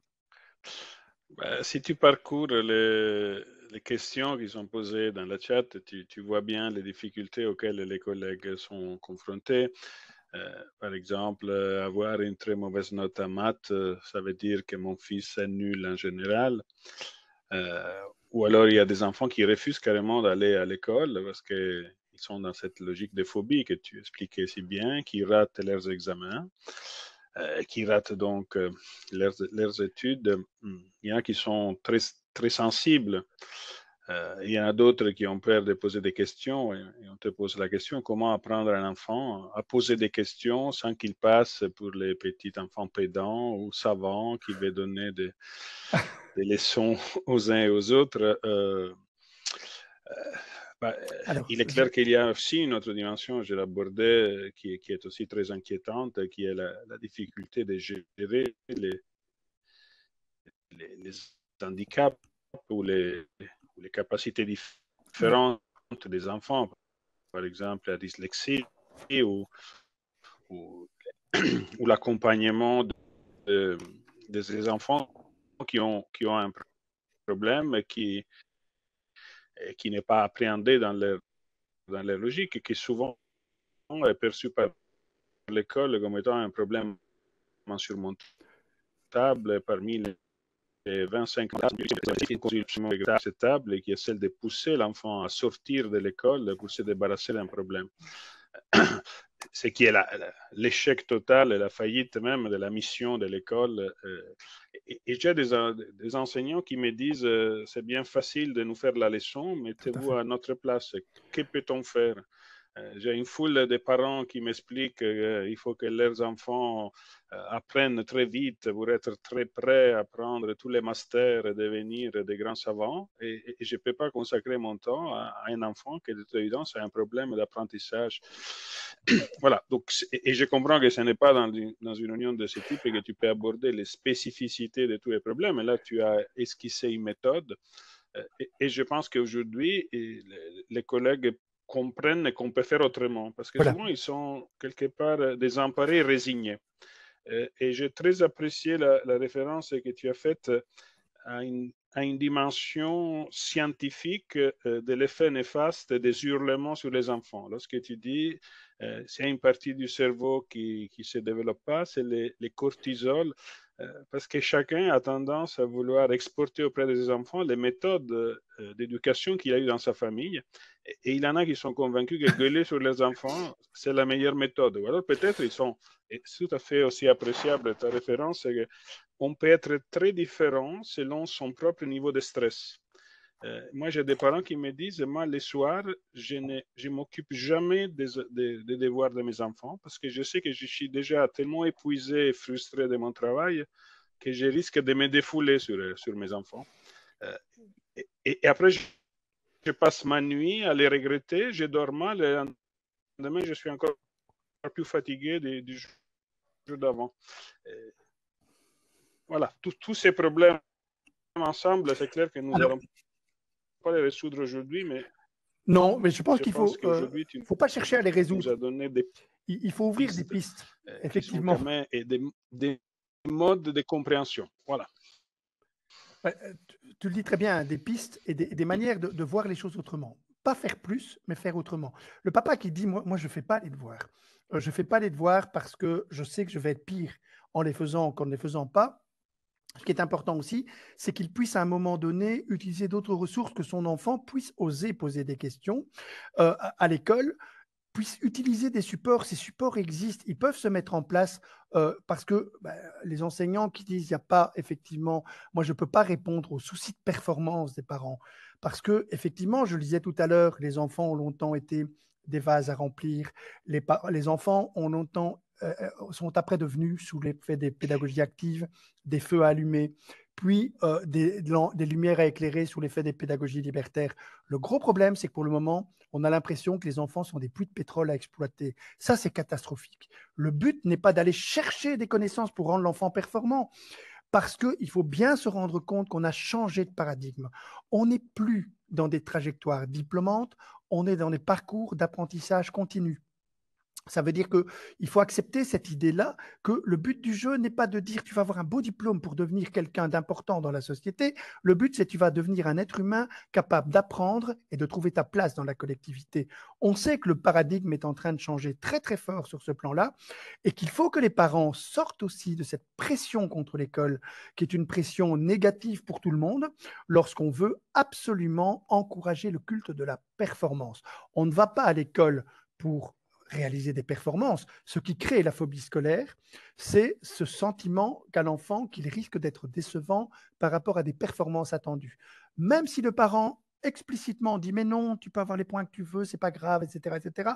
Bah, si tu parcours les, questions qui sont posées dans la chat, tu, vois bien les difficultés auxquelles les collègues sont confrontés. Euh, par exemple, euh, avoir une très mauvaise note à maths, euh, ça veut dire que mon fils est nul en général. ou alors il y a des enfants qui refusent carrément d'aller à l'école parce que qui sont dans cette logique de phobie que tu expliquais si bien, qui ratent leurs examens, euh, qui ratent donc euh, leurs, études. Hmm. Il y en a qui sont très, très sensibles. Euh, il y en a d'autres qui ont peur de poser des questions et, on te pose la question comment apprendre à un enfant à poser des questions sans qu'il passe pour les petits enfants pédants ou savants qui veulent donner des, des leçons aux uns et aux autres. Euh, bah, il est clair qu'il y a aussi une autre dimension, je l'abordais, qui, qui, est aussi très inquiétante, qui est la, difficulté de gérer les, les, handicaps ou les, les, capacités différentes des enfants, par exemple la dyslexie ou, ou, l'accompagnement de, des enfants qui ont, qui ont un problème qui, qui n'est pas appréhendé dans leur, dans leur logique, qui souvent est perçu par l'école comme étant un problème insurmontable parmi les 25 ans acceptable et qui est celle de pousser l'enfant à sortir de l'école pour se débarrasser d'un problème ce qui est l'échec total et la faillite même de la mission de l'école. Euh, et, j'ai des, enseignants qui me disent euh, c'est bien facile de nous faire la leçon, mettez-vous à, notre place. Que peut-on faire euh, j'ai une foule de parents qui m'expliquent qu'il euh, faut que leurs enfants euh, apprennent très vite pour être très prêts à prendre tous les masters et devenir des grands savants. Et, je ne peux pas consacrer mon temps à, un enfant qui, de toute évidence, a un problème d'apprentissage. voilà. Donc, et je comprends que ce n'est pas dans une, dans une, union de ce type que tu peux aborder les spécificités de tous les problèmes. Et là, tu as esquissé une méthode. Et, je pense qu'aujourd'hui, les collègues comprennent qu'on peut faire autrement. Parce que souvent, ils sont quelque part euh, désemparés, résignés. Euh, et j'ai très apprécié la, référence que tu as faite euh, à une, à une dimension scientifique de l'effet néfaste des hurlements sur les enfants. Lorsque tu dis, c'est une partie du cerveau qui ne se développe pas, c'est les, les euh, parce que chacun a tendance à vouloir exporter auprès des enfants les méthodes euh, d'éducation qu'il a eues dans sa famille. Et il y en a qui sont convaincus que gueuler sur les enfants, c'est la meilleure méthode. Ou alors peut-être ils sont tout à fait aussi appréciables. ta référence, c'est qu'on peut être très différent selon son propre niveau de stress. Euh, moi, j'ai des parents qui me disent, moi, les soirs, je ne je m'occupe jamais des, des, devoirs de mes enfants parce que je sais que je suis déjà tellement épuisé et frustré de mon travail que je risque de me défouler sur, sur mes enfants. Euh, et, après, je, passe ma nuit à les regretter, je dors mal et demain, je suis encore plus fatigué du, du jour, d'avant. Euh, voilà, tous ces problèmes ensemble, c'est clair que nous allons pas les résoudre aujourd'hui, mais. Non, mais je pense qu'il faut. Euh, faut pas chercher à les résoudre. Il faut ouvrir des pistes, euh, effectivement. Et des, modes de compréhension. Voilà. Euh, tu, le dis très bien, hein, des pistes et des, manières de, voir les choses autrement. Pas faire plus, mais faire autrement. Le papa qui dit Moi, moi je ne fais pas les devoirs. je ne fais pas les devoirs parce que je sais que je vais être pire en les faisant qu'en ne les faisant pas ce qui est important aussi, c'est qu'il puisse à un moment donné utiliser d'autres ressources, que son enfant puisse oser poser des questions euh, à l'école, puisse utiliser des supports. Ces supports existent, ils peuvent se mettre en place euh, parce que bah, les enseignants qui disent il n'y a pas effectivement, moi je ne peux pas répondre aux soucis de performance des parents parce que effectivement, je le disais tout à l'heure, les enfants ont longtemps été des vases à remplir, les, les enfants ont longtemps euh, euh, sont après devenus, sous l'effet des pédagogies actives, des feux à allumer, puis euh, des, des, lumières à éclairer sous l'effet des pédagogies libertaires. Le gros problème, c'est que pour le moment, on a l'impression que les enfants sont des puits de pétrole à exploiter. Ça, c'est catastrophique. Le but n'est pas d'aller chercher des connaissances pour rendre l'enfant performant, parce qu'il faut bien se rendre compte qu'on a changé de paradigme. On n'est plus dans des trajectoires diplômantes, on est dans des parcours d'apprentissage continu. Ça veut dire qu'il faut accepter cette idée-là que le but du jeu n'est pas de dire tu vas avoir un beau diplôme pour devenir quelqu'un d'important dans la société. Le but, c'est tu vas devenir un être humain capable d'apprendre et de trouver ta place dans la collectivité. On sait que le paradigme est en train de changer très très fort sur ce plan-là et qu'il faut que les parents sortent aussi de cette pression contre l'école qui est une pression négative pour tout le monde lorsqu'on veut absolument encourager le culte de la performance. On ne va pas à l'école pour réaliser des performances. Ce qui crée la phobie scolaire, c'est ce sentiment qu'a l'enfant qu'il risque d'être décevant par rapport à des performances attendues. Même si le parent explicitement dit mais non, tu peux avoir les points que tu veux, c'est pas grave, etc., etc.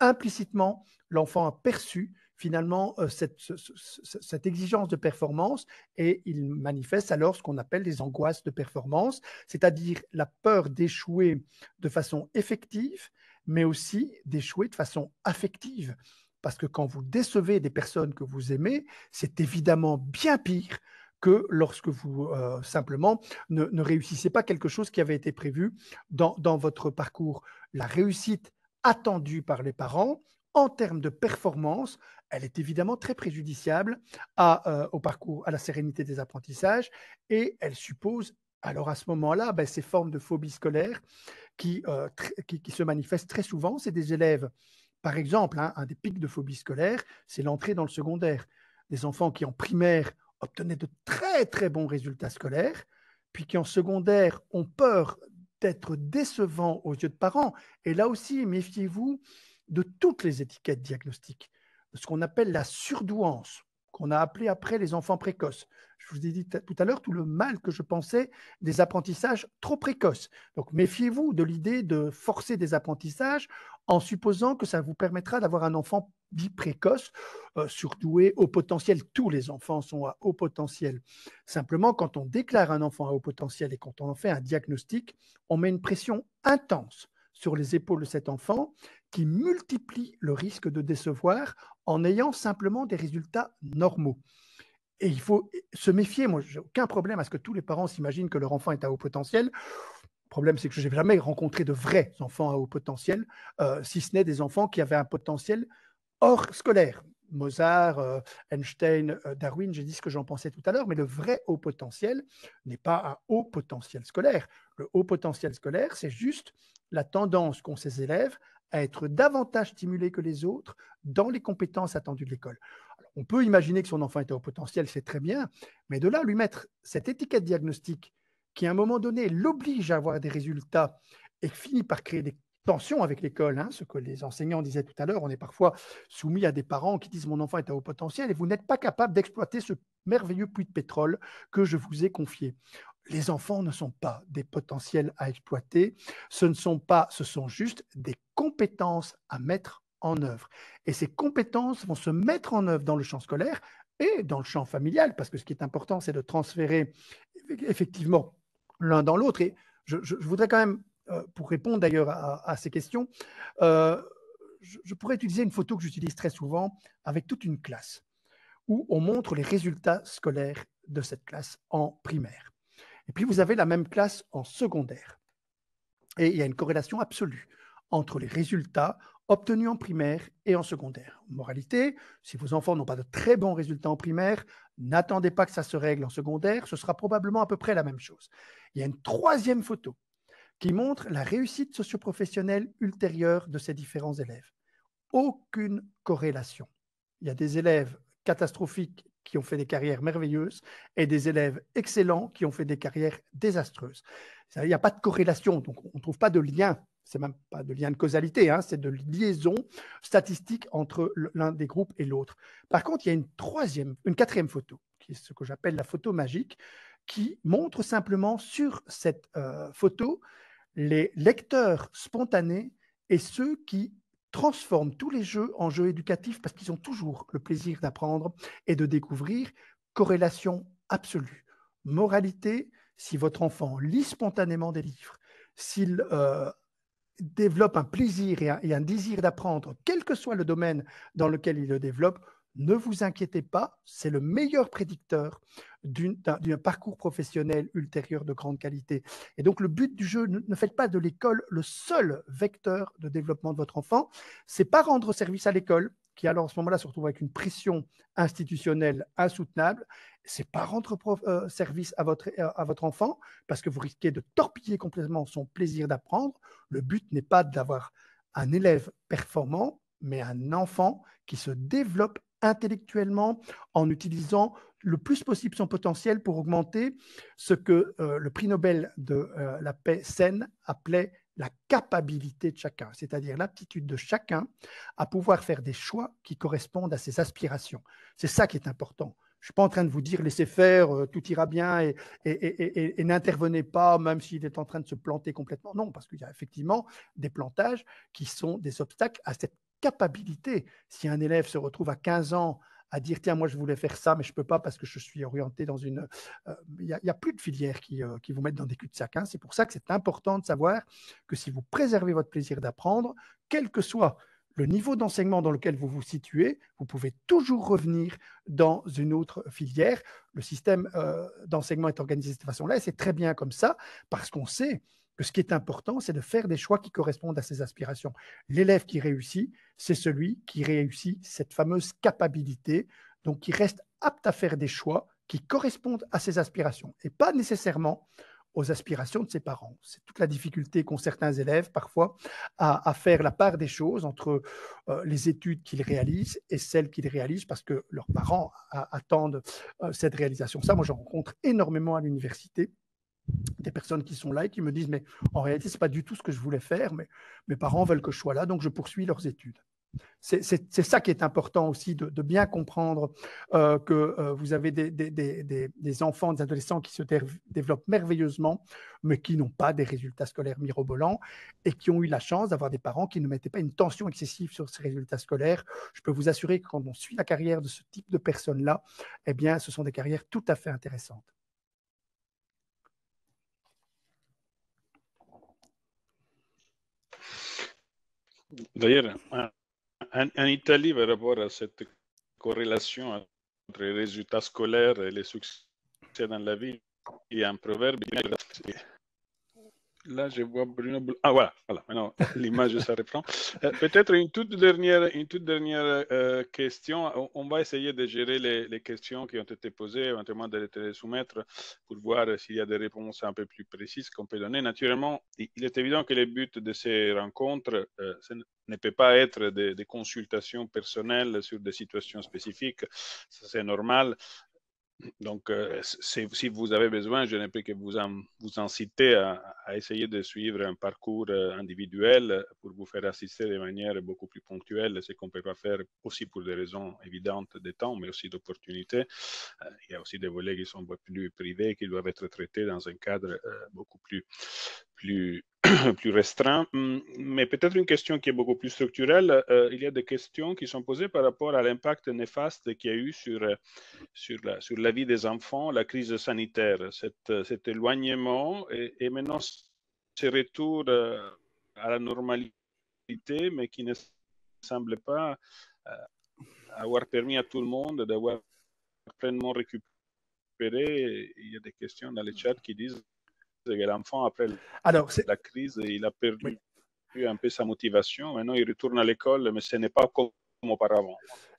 Implicitement, l'enfant a perçu finalement euh, cette, cette, exigence de performance et il manifeste alors ce qu'on appelle les angoisses de performance, c'est-à-dire la peur d'échouer de façon effective mais aussi d'échouer de façon affective. Parce que quand vous décevez des personnes que vous aimez, c'est évidemment bien pire que lorsque vous euh, simplement ne, réussissez pas quelque chose qui avait été prévu dans, votre parcours. La réussite attendue par les parents en termes de performance, elle est évidemment très préjudiciable euh, au parcours, à la sérénité des apprentissages et elle suppose alors à ce moment-là, ben, ces formes de phobie scolaire euh, qui, se manifestent très souvent, c'est des élèves, par exemple, hein, un des pics de phobie scolaire, c'est l'entrée dans le secondaire. Des enfants qui en primaire obtenaient de très très bons résultats scolaires, puis qui en secondaire ont peur d'être décevants aux yeux de parents. Et là aussi, méfiez-vous de toutes les étiquettes diagnostiques, de ce qu'on appelle la surdouance qu'on a appelé après les enfants précoces. Je vous ai dit tout à l'heure tout le mal que je pensais des apprentissages trop précoces. Donc méfiez-vous de l'idée de forcer des apprentissages en supposant que ça vous permettra d'avoir un enfant dit précoce, euh, surdoué, au potentiel. Tous les enfants sont à haut potentiel. Simplement, quand on déclare un enfant à haut potentiel et quand on en fait un diagnostic, on met une pression intense sur les épaules de cet enfant qui multiplie le risque de décevoir en ayant simplement des résultats normaux. Et il faut se méfier. Moi, j'ai aucun problème à ce que tous les parents s'imaginent que leur enfant est à haut potentiel. Le problème, c'est que je n'ai jamais rencontré de vrais enfants à haut potentiel, euh, si ce n'est des enfants qui avaient un potentiel hors scolaire. Mozart, euh, Einstein, euh, Darwin, j'ai dit ce que j'en pensais tout à l'heure, mais le vrai haut potentiel n'est pas un haut potentiel scolaire. Le haut potentiel scolaire, c'est juste la tendance qu'ont ces élèves à être davantage stimulés que les autres dans les compétences attendues de l'école. On peut imaginer que son enfant est à haut potentiel, c'est très bien, mais de là lui mettre cette étiquette diagnostique qui, à un moment donné, l'oblige à avoir des résultats et finit par créer des tension avec l'école. Hein, ce que les enseignants disaient tout à l'heure, on est parfois soumis à des parents qui disent mon enfant est à haut potentiel et vous n'êtes pas capable d'exploiter ce merveilleux puits de pétrole que je vous ai confié. Les enfants ne sont pas des potentiels à exploiter, ce ne sont pas, ce sont juste des compétences à mettre en œuvre. Et ces compétences vont se mettre en œuvre dans le champ scolaire et dans le champ familial, parce que ce qui est important, c'est de transférer effectivement l'un dans l'autre. Et je voudrais quand même euh, pour répondre d'ailleurs à, ces questions, euh, je, je, pourrais utiliser une photo que j'utilise très souvent avec toute une classe, où on montre les résultats scolaires de cette classe en primaire. Et puis vous avez la même classe en secondaire. Et il y a une corrélation absolue entre les résultats obtenus en primaire et en secondaire. Moralité, si vos enfants n'ont pas de très bons résultats en primaire, n'attendez pas que ça se règle en secondaire, ce sera probablement à peu près la même chose. Il y a une troisième photo qui montre la réussite socioprofessionnelle ultérieure de ces différents élèves. Aucune corrélation. Il y a des élèves catastrophiques qui ont fait des carrières merveilleuses et des élèves excellents qui ont fait des carrières désastreuses. Il n'y a pas de corrélation, donc on ne trouve pas de lien. C'est même pas de lien de causalité, hein, c'est de liaison statistique entre l'un des groupes et l'autre. Par contre, il y a une troisième, une quatrième photo, qui est ce que j'appelle la photo magique, qui montre simplement sur cette euh, photo les lecteurs spontanés et ceux qui transforment tous les jeux en jeux éducatifs parce qu'ils ont toujours le plaisir d'apprendre et de découvrir. Corrélation absolue. Moralité, si votre enfant lit spontanément des livres, s'il euh, développe un plaisir et un désir d'apprendre, quel que soit le domaine dans lequel il le développe, ne vous inquiétez pas, c'est le meilleur prédicteur d'un parcours professionnel ultérieur de grande qualité. Et donc le but du jeu, ne, faites pas de l'école le seul vecteur de développement de votre enfant, c'est pas rendre service à l'école, qui alors en ce moment-là se retrouve avec une pression institutionnelle insoutenable, c'est pas rendre euh, service euh, à votre enfant, parce que vous risquez de torpiller complètement son plaisir d'apprendre. Le but n'est pas d'avoir un élève performant, mais un enfant qui se développe intellectuellement, en utilisant le plus possible son potentiel pour augmenter ce que euh, le prix Nobel de euh, la paix saine appelait la capacité de chacun, c'est-à-dire l'aptitude de chacun à pouvoir faire des choix qui correspondent à ses aspirations. C'est ça qui est important. Je ne suis pas en train de vous dire laissez faire, euh, tout ira bien et, et n'intervenez pas, même s'il est en train de se planter complètement. Non, parce qu'il y a effectivement des plantages qui sont des obstacles à cette capacité, si un élève se retrouve à 15 ans à dire tiens moi je voulais faire ça mais je peux pas parce que je suis orienté dans une euh, il n'y a, plus de filières qui, euh, qui, vous mettent dans des cul-de-sac hein. c'est pour ça que c'est important de savoir que si vous préservez votre plaisir d'apprendre quel que soit le niveau d'enseignement dans lequel vous vous situez, vous pouvez toujours revenir dans une autre filière. Le système euh, d'enseignement est organisé de cette façon-là et c'est très bien comme ça parce qu'on sait que ce qui est important, c'est de faire des choix qui correspondent à ses aspirations. L'élève qui réussit, c'est celui qui réussit cette fameuse capacité, donc qui reste apte à faire des choix qui correspondent à ses aspirations et pas nécessairement aux aspirations de ses parents. C'est toute la difficulté qu'ont certains élèves parfois à, faire la part des choses entre euh, les études qu'ils réalisent et celles qu'ils réalisent parce que leurs parents attendent euh, cette réalisation. Ça, moi, j'en rencontre énormément à l'université des personnes qui sont là et qui me disent mais en réalité c'est pas du tout ce que je voulais faire mais mes parents veulent que je sois là donc je poursuis leurs études c'est ça qui est important aussi de, bien comprendre euh, que euh, vous avez des, enfants, des adolescents qui se développent merveilleusement, mais qui n'ont pas des résultats scolaires mirobolants et qui ont eu la chance d'avoir des parents qui ne mettaient pas une tension excessive sur ces résultats scolaires. Je peux vous assurer que quand on suit la carrière de ce type de personnes-là, eh bien, ce sont des carrières tout à fait intéressantes. D'ailleurs, en, Italie, par rapport à cette corrélation entre les résultats scolaires et les succès dans la vie, il y a un proverbe Là, je vois Bruno. Ah, voilà, voilà. Maintenant, l'image, ça reprend. Euh, peut-être une toute dernière, une toute dernière euh, question. On, va essayer de gérer les, questions qui ont été posées, éventuellement de les soumettre pour voir s'il y a des réponses un peu plus précises qu'on peut donner. Naturellement, il est évident que le but de ces rencontres euh, ne peut pas être des, des, consultations personnelles sur des situations spécifiques. C'est normal. Donc, euh, si vous avez besoin, je plus que vous, vous inciter à, essayer de suivre un parcours euh, individuel euh, pour vous faire assister de manière beaucoup plus ponctuelle, ce qu'on ne peut pas faire aussi pour des raisons évidentes de temps, mais aussi d'opportunités. il y a aussi des volets qui sont plus privés, qui doivent être traités dans un cadre beaucoup plus plus, plus restreint. Mm, mais peut-être une question qui est beaucoup plus structurelle. Euh, il y a des questions qui sont posées par rapport à l'impact néfaste qu'il y a eu sur, euh, sur, la, sur la vie des enfants, la crise sanitaire, cet, euh, cet éloignement et, maintenant ce retour à la normalité, mais qui ne semble pas avoir permis à tout le monde d'avoir pleinement récupéré. Il y a des questions dans les chats qui disent l'enfant, après Alors, la crise, il a perdu un peu sa motivation. Maintenant, il retourne à l'école, mais ce n'est pas comme auparavant.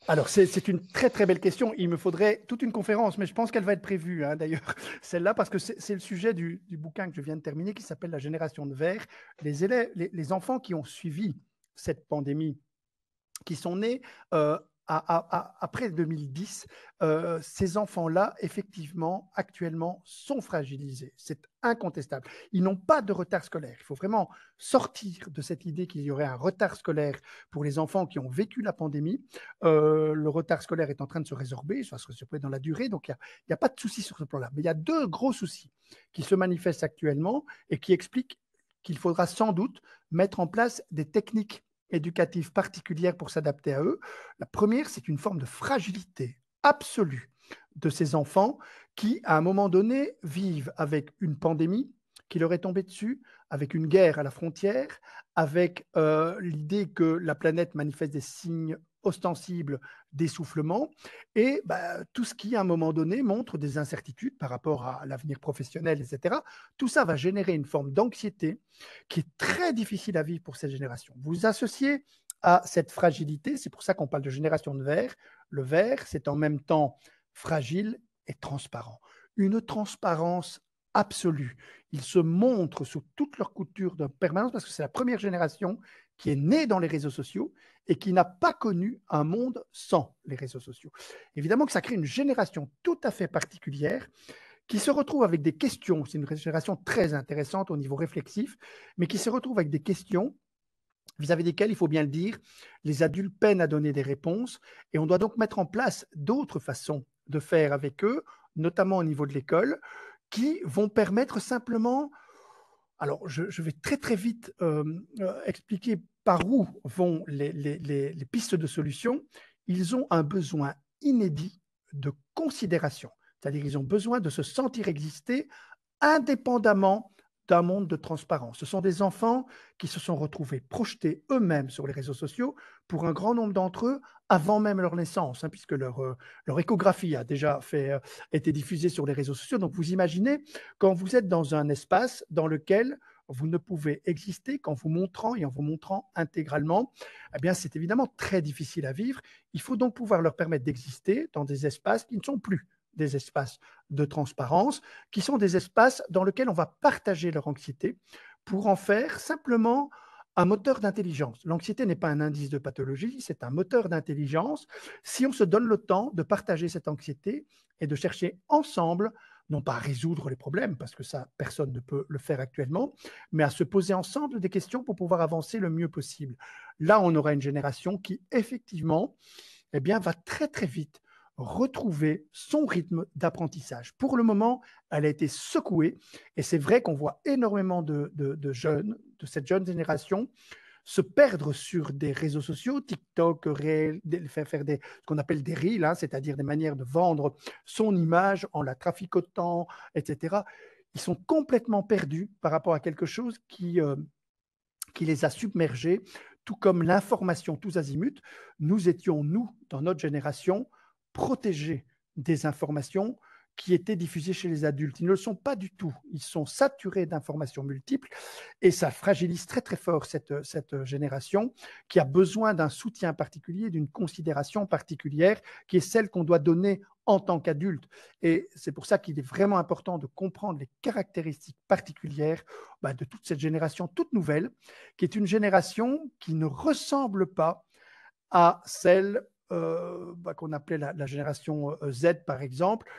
Alors, c'est une très très belle question. Il me faudrait toute une conférence, mais je pense qu'elle va être prévue hein, d'ailleurs, celle-là, parce que c'est le sujet du, bouquin que je viens de terminer qui s'appelle La génération de verre. Les, élèves, les, enfants qui ont suivi cette pandémie, qui sont nés euh, après 2010, euh, ces enfants-là, effectivement, actuellement, sont fragilisés. C'est incontestable. Ils n'ont pas de retard scolaire. Il faut vraiment sortir de cette idée qu'il y aurait un retard scolaire pour les enfants qui ont vécu la pandémie. Euh, le retard scolaire est en train de se résorber, ça se résorber dans la durée, donc il n'y a, a pas de souci sur ce plan-là. Mais il y a deux gros soucis qui se manifestent actuellement et qui expliquent qu'il faudra sans doute mettre en place des techniques éducatives particulières pour s'adapter à eux. La première, c'est une forme de fragilité absolue de ces enfants qui, à un moment donné, vivent avec une pandémie qui leur est tombée dessus, avec une guerre à la frontière, avec euh, l'idée que la planète manifeste des signes ostensible d'essoufflement et bah, tout ce qui, à un moment donné, montre des incertitudes par rapport à l'avenir professionnel, etc. Tout ça va générer une forme d'anxiété qui est très difficile à vivre pour cette génération. Vous associez à cette fragilité, c'est pour ça qu'on parle de génération de verre. Le verre, c'est en même temps fragile et transparent. Une transparence absolue. Ils se montrent sous toute leur couture de permanence parce que c'est la première génération qui est né dans les réseaux sociaux et qui n'a pas connu un monde sans les réseaux sociaux. Évidemment que ça crée une génération tout à fait particulière qui se retrouve avec des questions, c'est une génération très intéressante au niveau réflexif, mais qui se retrouve avec des questions vis-à-vis desquelles, il faut bien le dire, les adultes peinent à donner des réponses, et on doit donc mettre en place d'autres façons de faire avec eux, notamment au niveau de l'école, qui vont permettre simplement alors, je, vais très très vite euh, euh, expliquer par où vont les, pistes de solutions. Ils ont un besoin inédit de considération, c'est-à-dire qu'ils ont besoin de se sentir exister indépendamment d'un monde de transparence. Ce sont des enfants qui se sont retrouvés projetés eux-mêmes sur les réseaux sociaux, pour un grand nombre d'entre eux, avant même leur naissance, hein, puisque leur, euh, leur, échographie a déjà euh, été diffusée sur les réseaux sociaux. Donc vous imaginez quand vous êtes dans un espace dans lequel vous ne pouvez exister qu'en vous montrant et en vous montrant intégralement, eh bien c'est évidemment très difficile à vivre. Il faut donc pouvoir leur permettre d'exister dans des espaces qui ne sont plus des espaces de transparence, qui sont des espaces dans lesquels on va partager leur anxiété pour en faire simplement un moteur d'intelligence. L'anxiété n'est pas un indice de pathologie, c'est un moteur d'intelligence. Si on se donne le temps de partager cette anxiété et de chercher ensemble, non pas à résoudre les problèmes, parce que ça, personne ne peut le faire actuellement, mais à se poser ensemble des questions pour pouvoir avancer le mieux possible. Là, on aura une génération qui, effectivement, eh bien, va très très vite retrouver son rythme d'apprentissage. Pour le moment, elle a été secouée et c'est vrai qu'on voit énormément de, jeunes, de cette jeune génération, se perdre sur des réseaux sociaux, TikTok, réel, faire des, ce qu'on appelle des reels, hein, c'est-à-dire des manières de vendre son image en la traficotant, etc. Ils sont complètement perdus par rapport à quelque chose qui, euh, qui les a submergés, tout comme l'information tous azimuts. Nous étions, nous, dans notre génération, protéger des informations qui étaient diffusées chez les adultes. Ils ne le sont pas du tout. Ils sont saturés d'informations multiples et ça fragilise très très fort cette, cette génération qui a besoin d'un soutien particulier, d'une considération particulière qui est celle qu'on doit donner en tant qu'adulte. Et c'est pour ça qu'il est vraiment important de comprendre les caractéristiques particulières bah, de toute cette génération toute nouvelle, qui est une génération qui ne ressemble pas à celle euh, bah, qu'on appelait la, génération euh, Z, par exemple,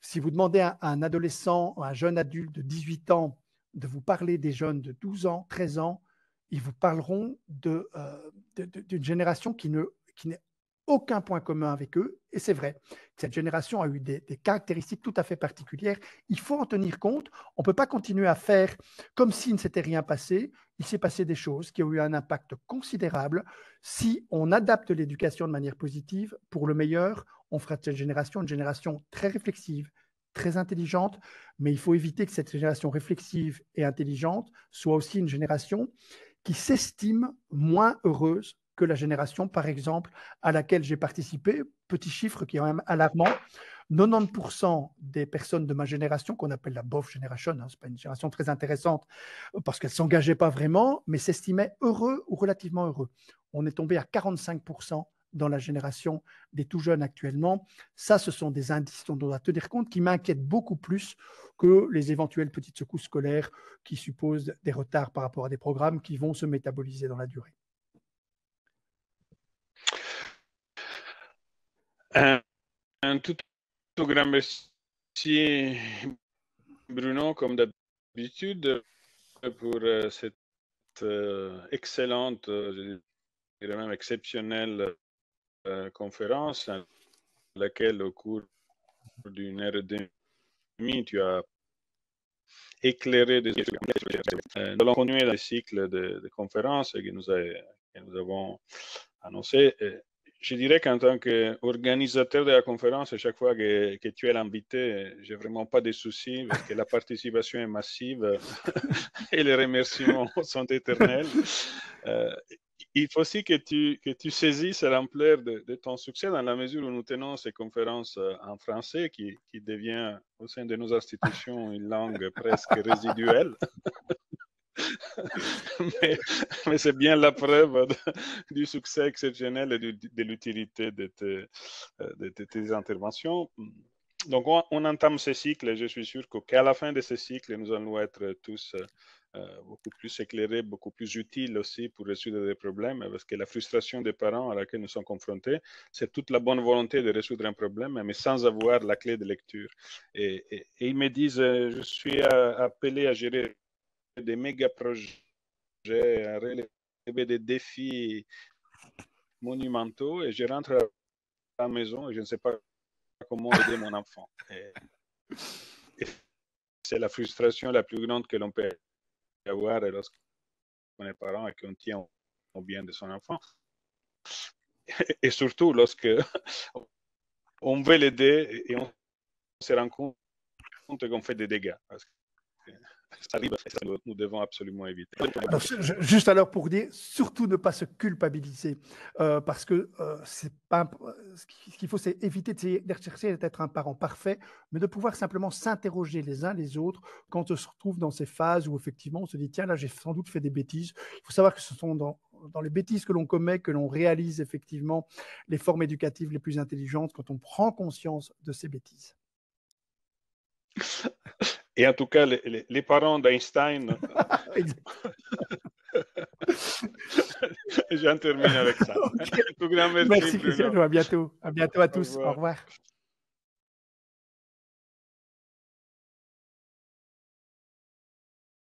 si vous demandez à, un adolescent, à un jeune adulte de 18 ans, de vous parler des jeunes de 12 ans, 13 ans, ils vous parleront euh, d'une de, génération qui n'est ne, qui aucun point commun avec eux, et c'est vrai. Cette génération a eu des, caractéristiques tout à fait particulières. Il faut en tenir compte. On ne peut pas continuer à faire comme s'il ne s'était rien passé. Il s'est passé des choses qui ont eu un impact considérable. Si on adapte l'éducation de manière positive, pour le meilleur, on fera de cette génération une génération très réflexive, très intelligente, mais il faut éviter que cette génération réflexive et intelligente soit aussi une génération qui s'estime moins heureuse que la génération, par exemple, à laquelle j'ai participé. Petit chiffre qui est quand même alarmant. 90% des personnes de ma génération, qu'on appelle la bof generation, hein, ce n'est pas une génération très intéressante parce qu'elle ne s'engageait pas vraiment, mais s'estimait heureux ou relativement heureux. On est tombé à 45% dans la génération des tout jeunes actuellement. Ça, ce sont des indices dont on doit tenir compte qui m'inquiètent beaucoup plus que les éventuelles petites secousses scolaires qui supposent des retards par rapport à des programmes qui vont se métaboliser dans la durée. Un, tout, grand merci, Bruno, comme d'habitude, pour euh, cette euh, excellente, euh, je dirais même exceptionnelle conférence, laquelle, au cours d'une heure et demie, tu as éclairé des Nous allons continuer le cycle de, conférences que nous, avons annoncé. Et, je dirais qu'en tant qu'organisateur de la conférence, à chaque fois que, tu es l'invité, j'ai vraiment pas de soucis parce que la participation est massive et les remerciements sont éternels. Euh, il faut aussi que tu, que tu saisisses l'ampleur de, de, ton succès dans la mesure où nous tenons ces conférences euh, en français qui, qui devient au sein de nos institutions une langue presque résiduelle. mais, c'est bien la preuve du succès exceptionnel et de l'utilité de, euh, tes interventions. Donc, on, entame ce cycle et je suis sûr qu'à la fin de ce cycle, nous allons être tous euh, euh, beaucoup plus éclairés, beaucoup plus utiles aussi pour résoudre des problèmes, parce que la frustration des parents à laquelle nous sommes confrontés, c'est toute la bonne volonté de résoudre un problème, mais sans avoir la clé de lecture. Et, ils me disent, je suis appelé à gérer des méga projets, des défis monumentaux et je rentre à la maison et je ne sais pas comment aider mon enfant. c'est la frustration la plus grande que l'on peut avoir lorsqu'on est parent et qu'on tient au bien de son enfant. Et surtout lorsque on veut l'aider et on se rend compte qu'on fait des dégâts. Parce ça arrive, ça nous devons absolument éviter. juste juste alors pour dire, surtout ne pas se culpabiliser, euh, parce que euh, c'est pas, ce qu'il faut, c'est éviter de, rechercher d'être un parent parfait, mais de pouvoir simplement s'interroger les uns les autres quand on se retrouve dans ces phases où effectivement on se dit, tiens, là j'ai sans doute fait des bêtises. Il faut savoir que ce sont dans, dans les bêtises que l'on commet que l'on réalise effectivement les formes éducatives les plus intelligentes quand on prend conscience de ces bêtises. Et en tout cas, les, parents d'Einstein. J'en termine avec ça. merci. Christian, à bientôt. À bientôt à tous. Au revoir.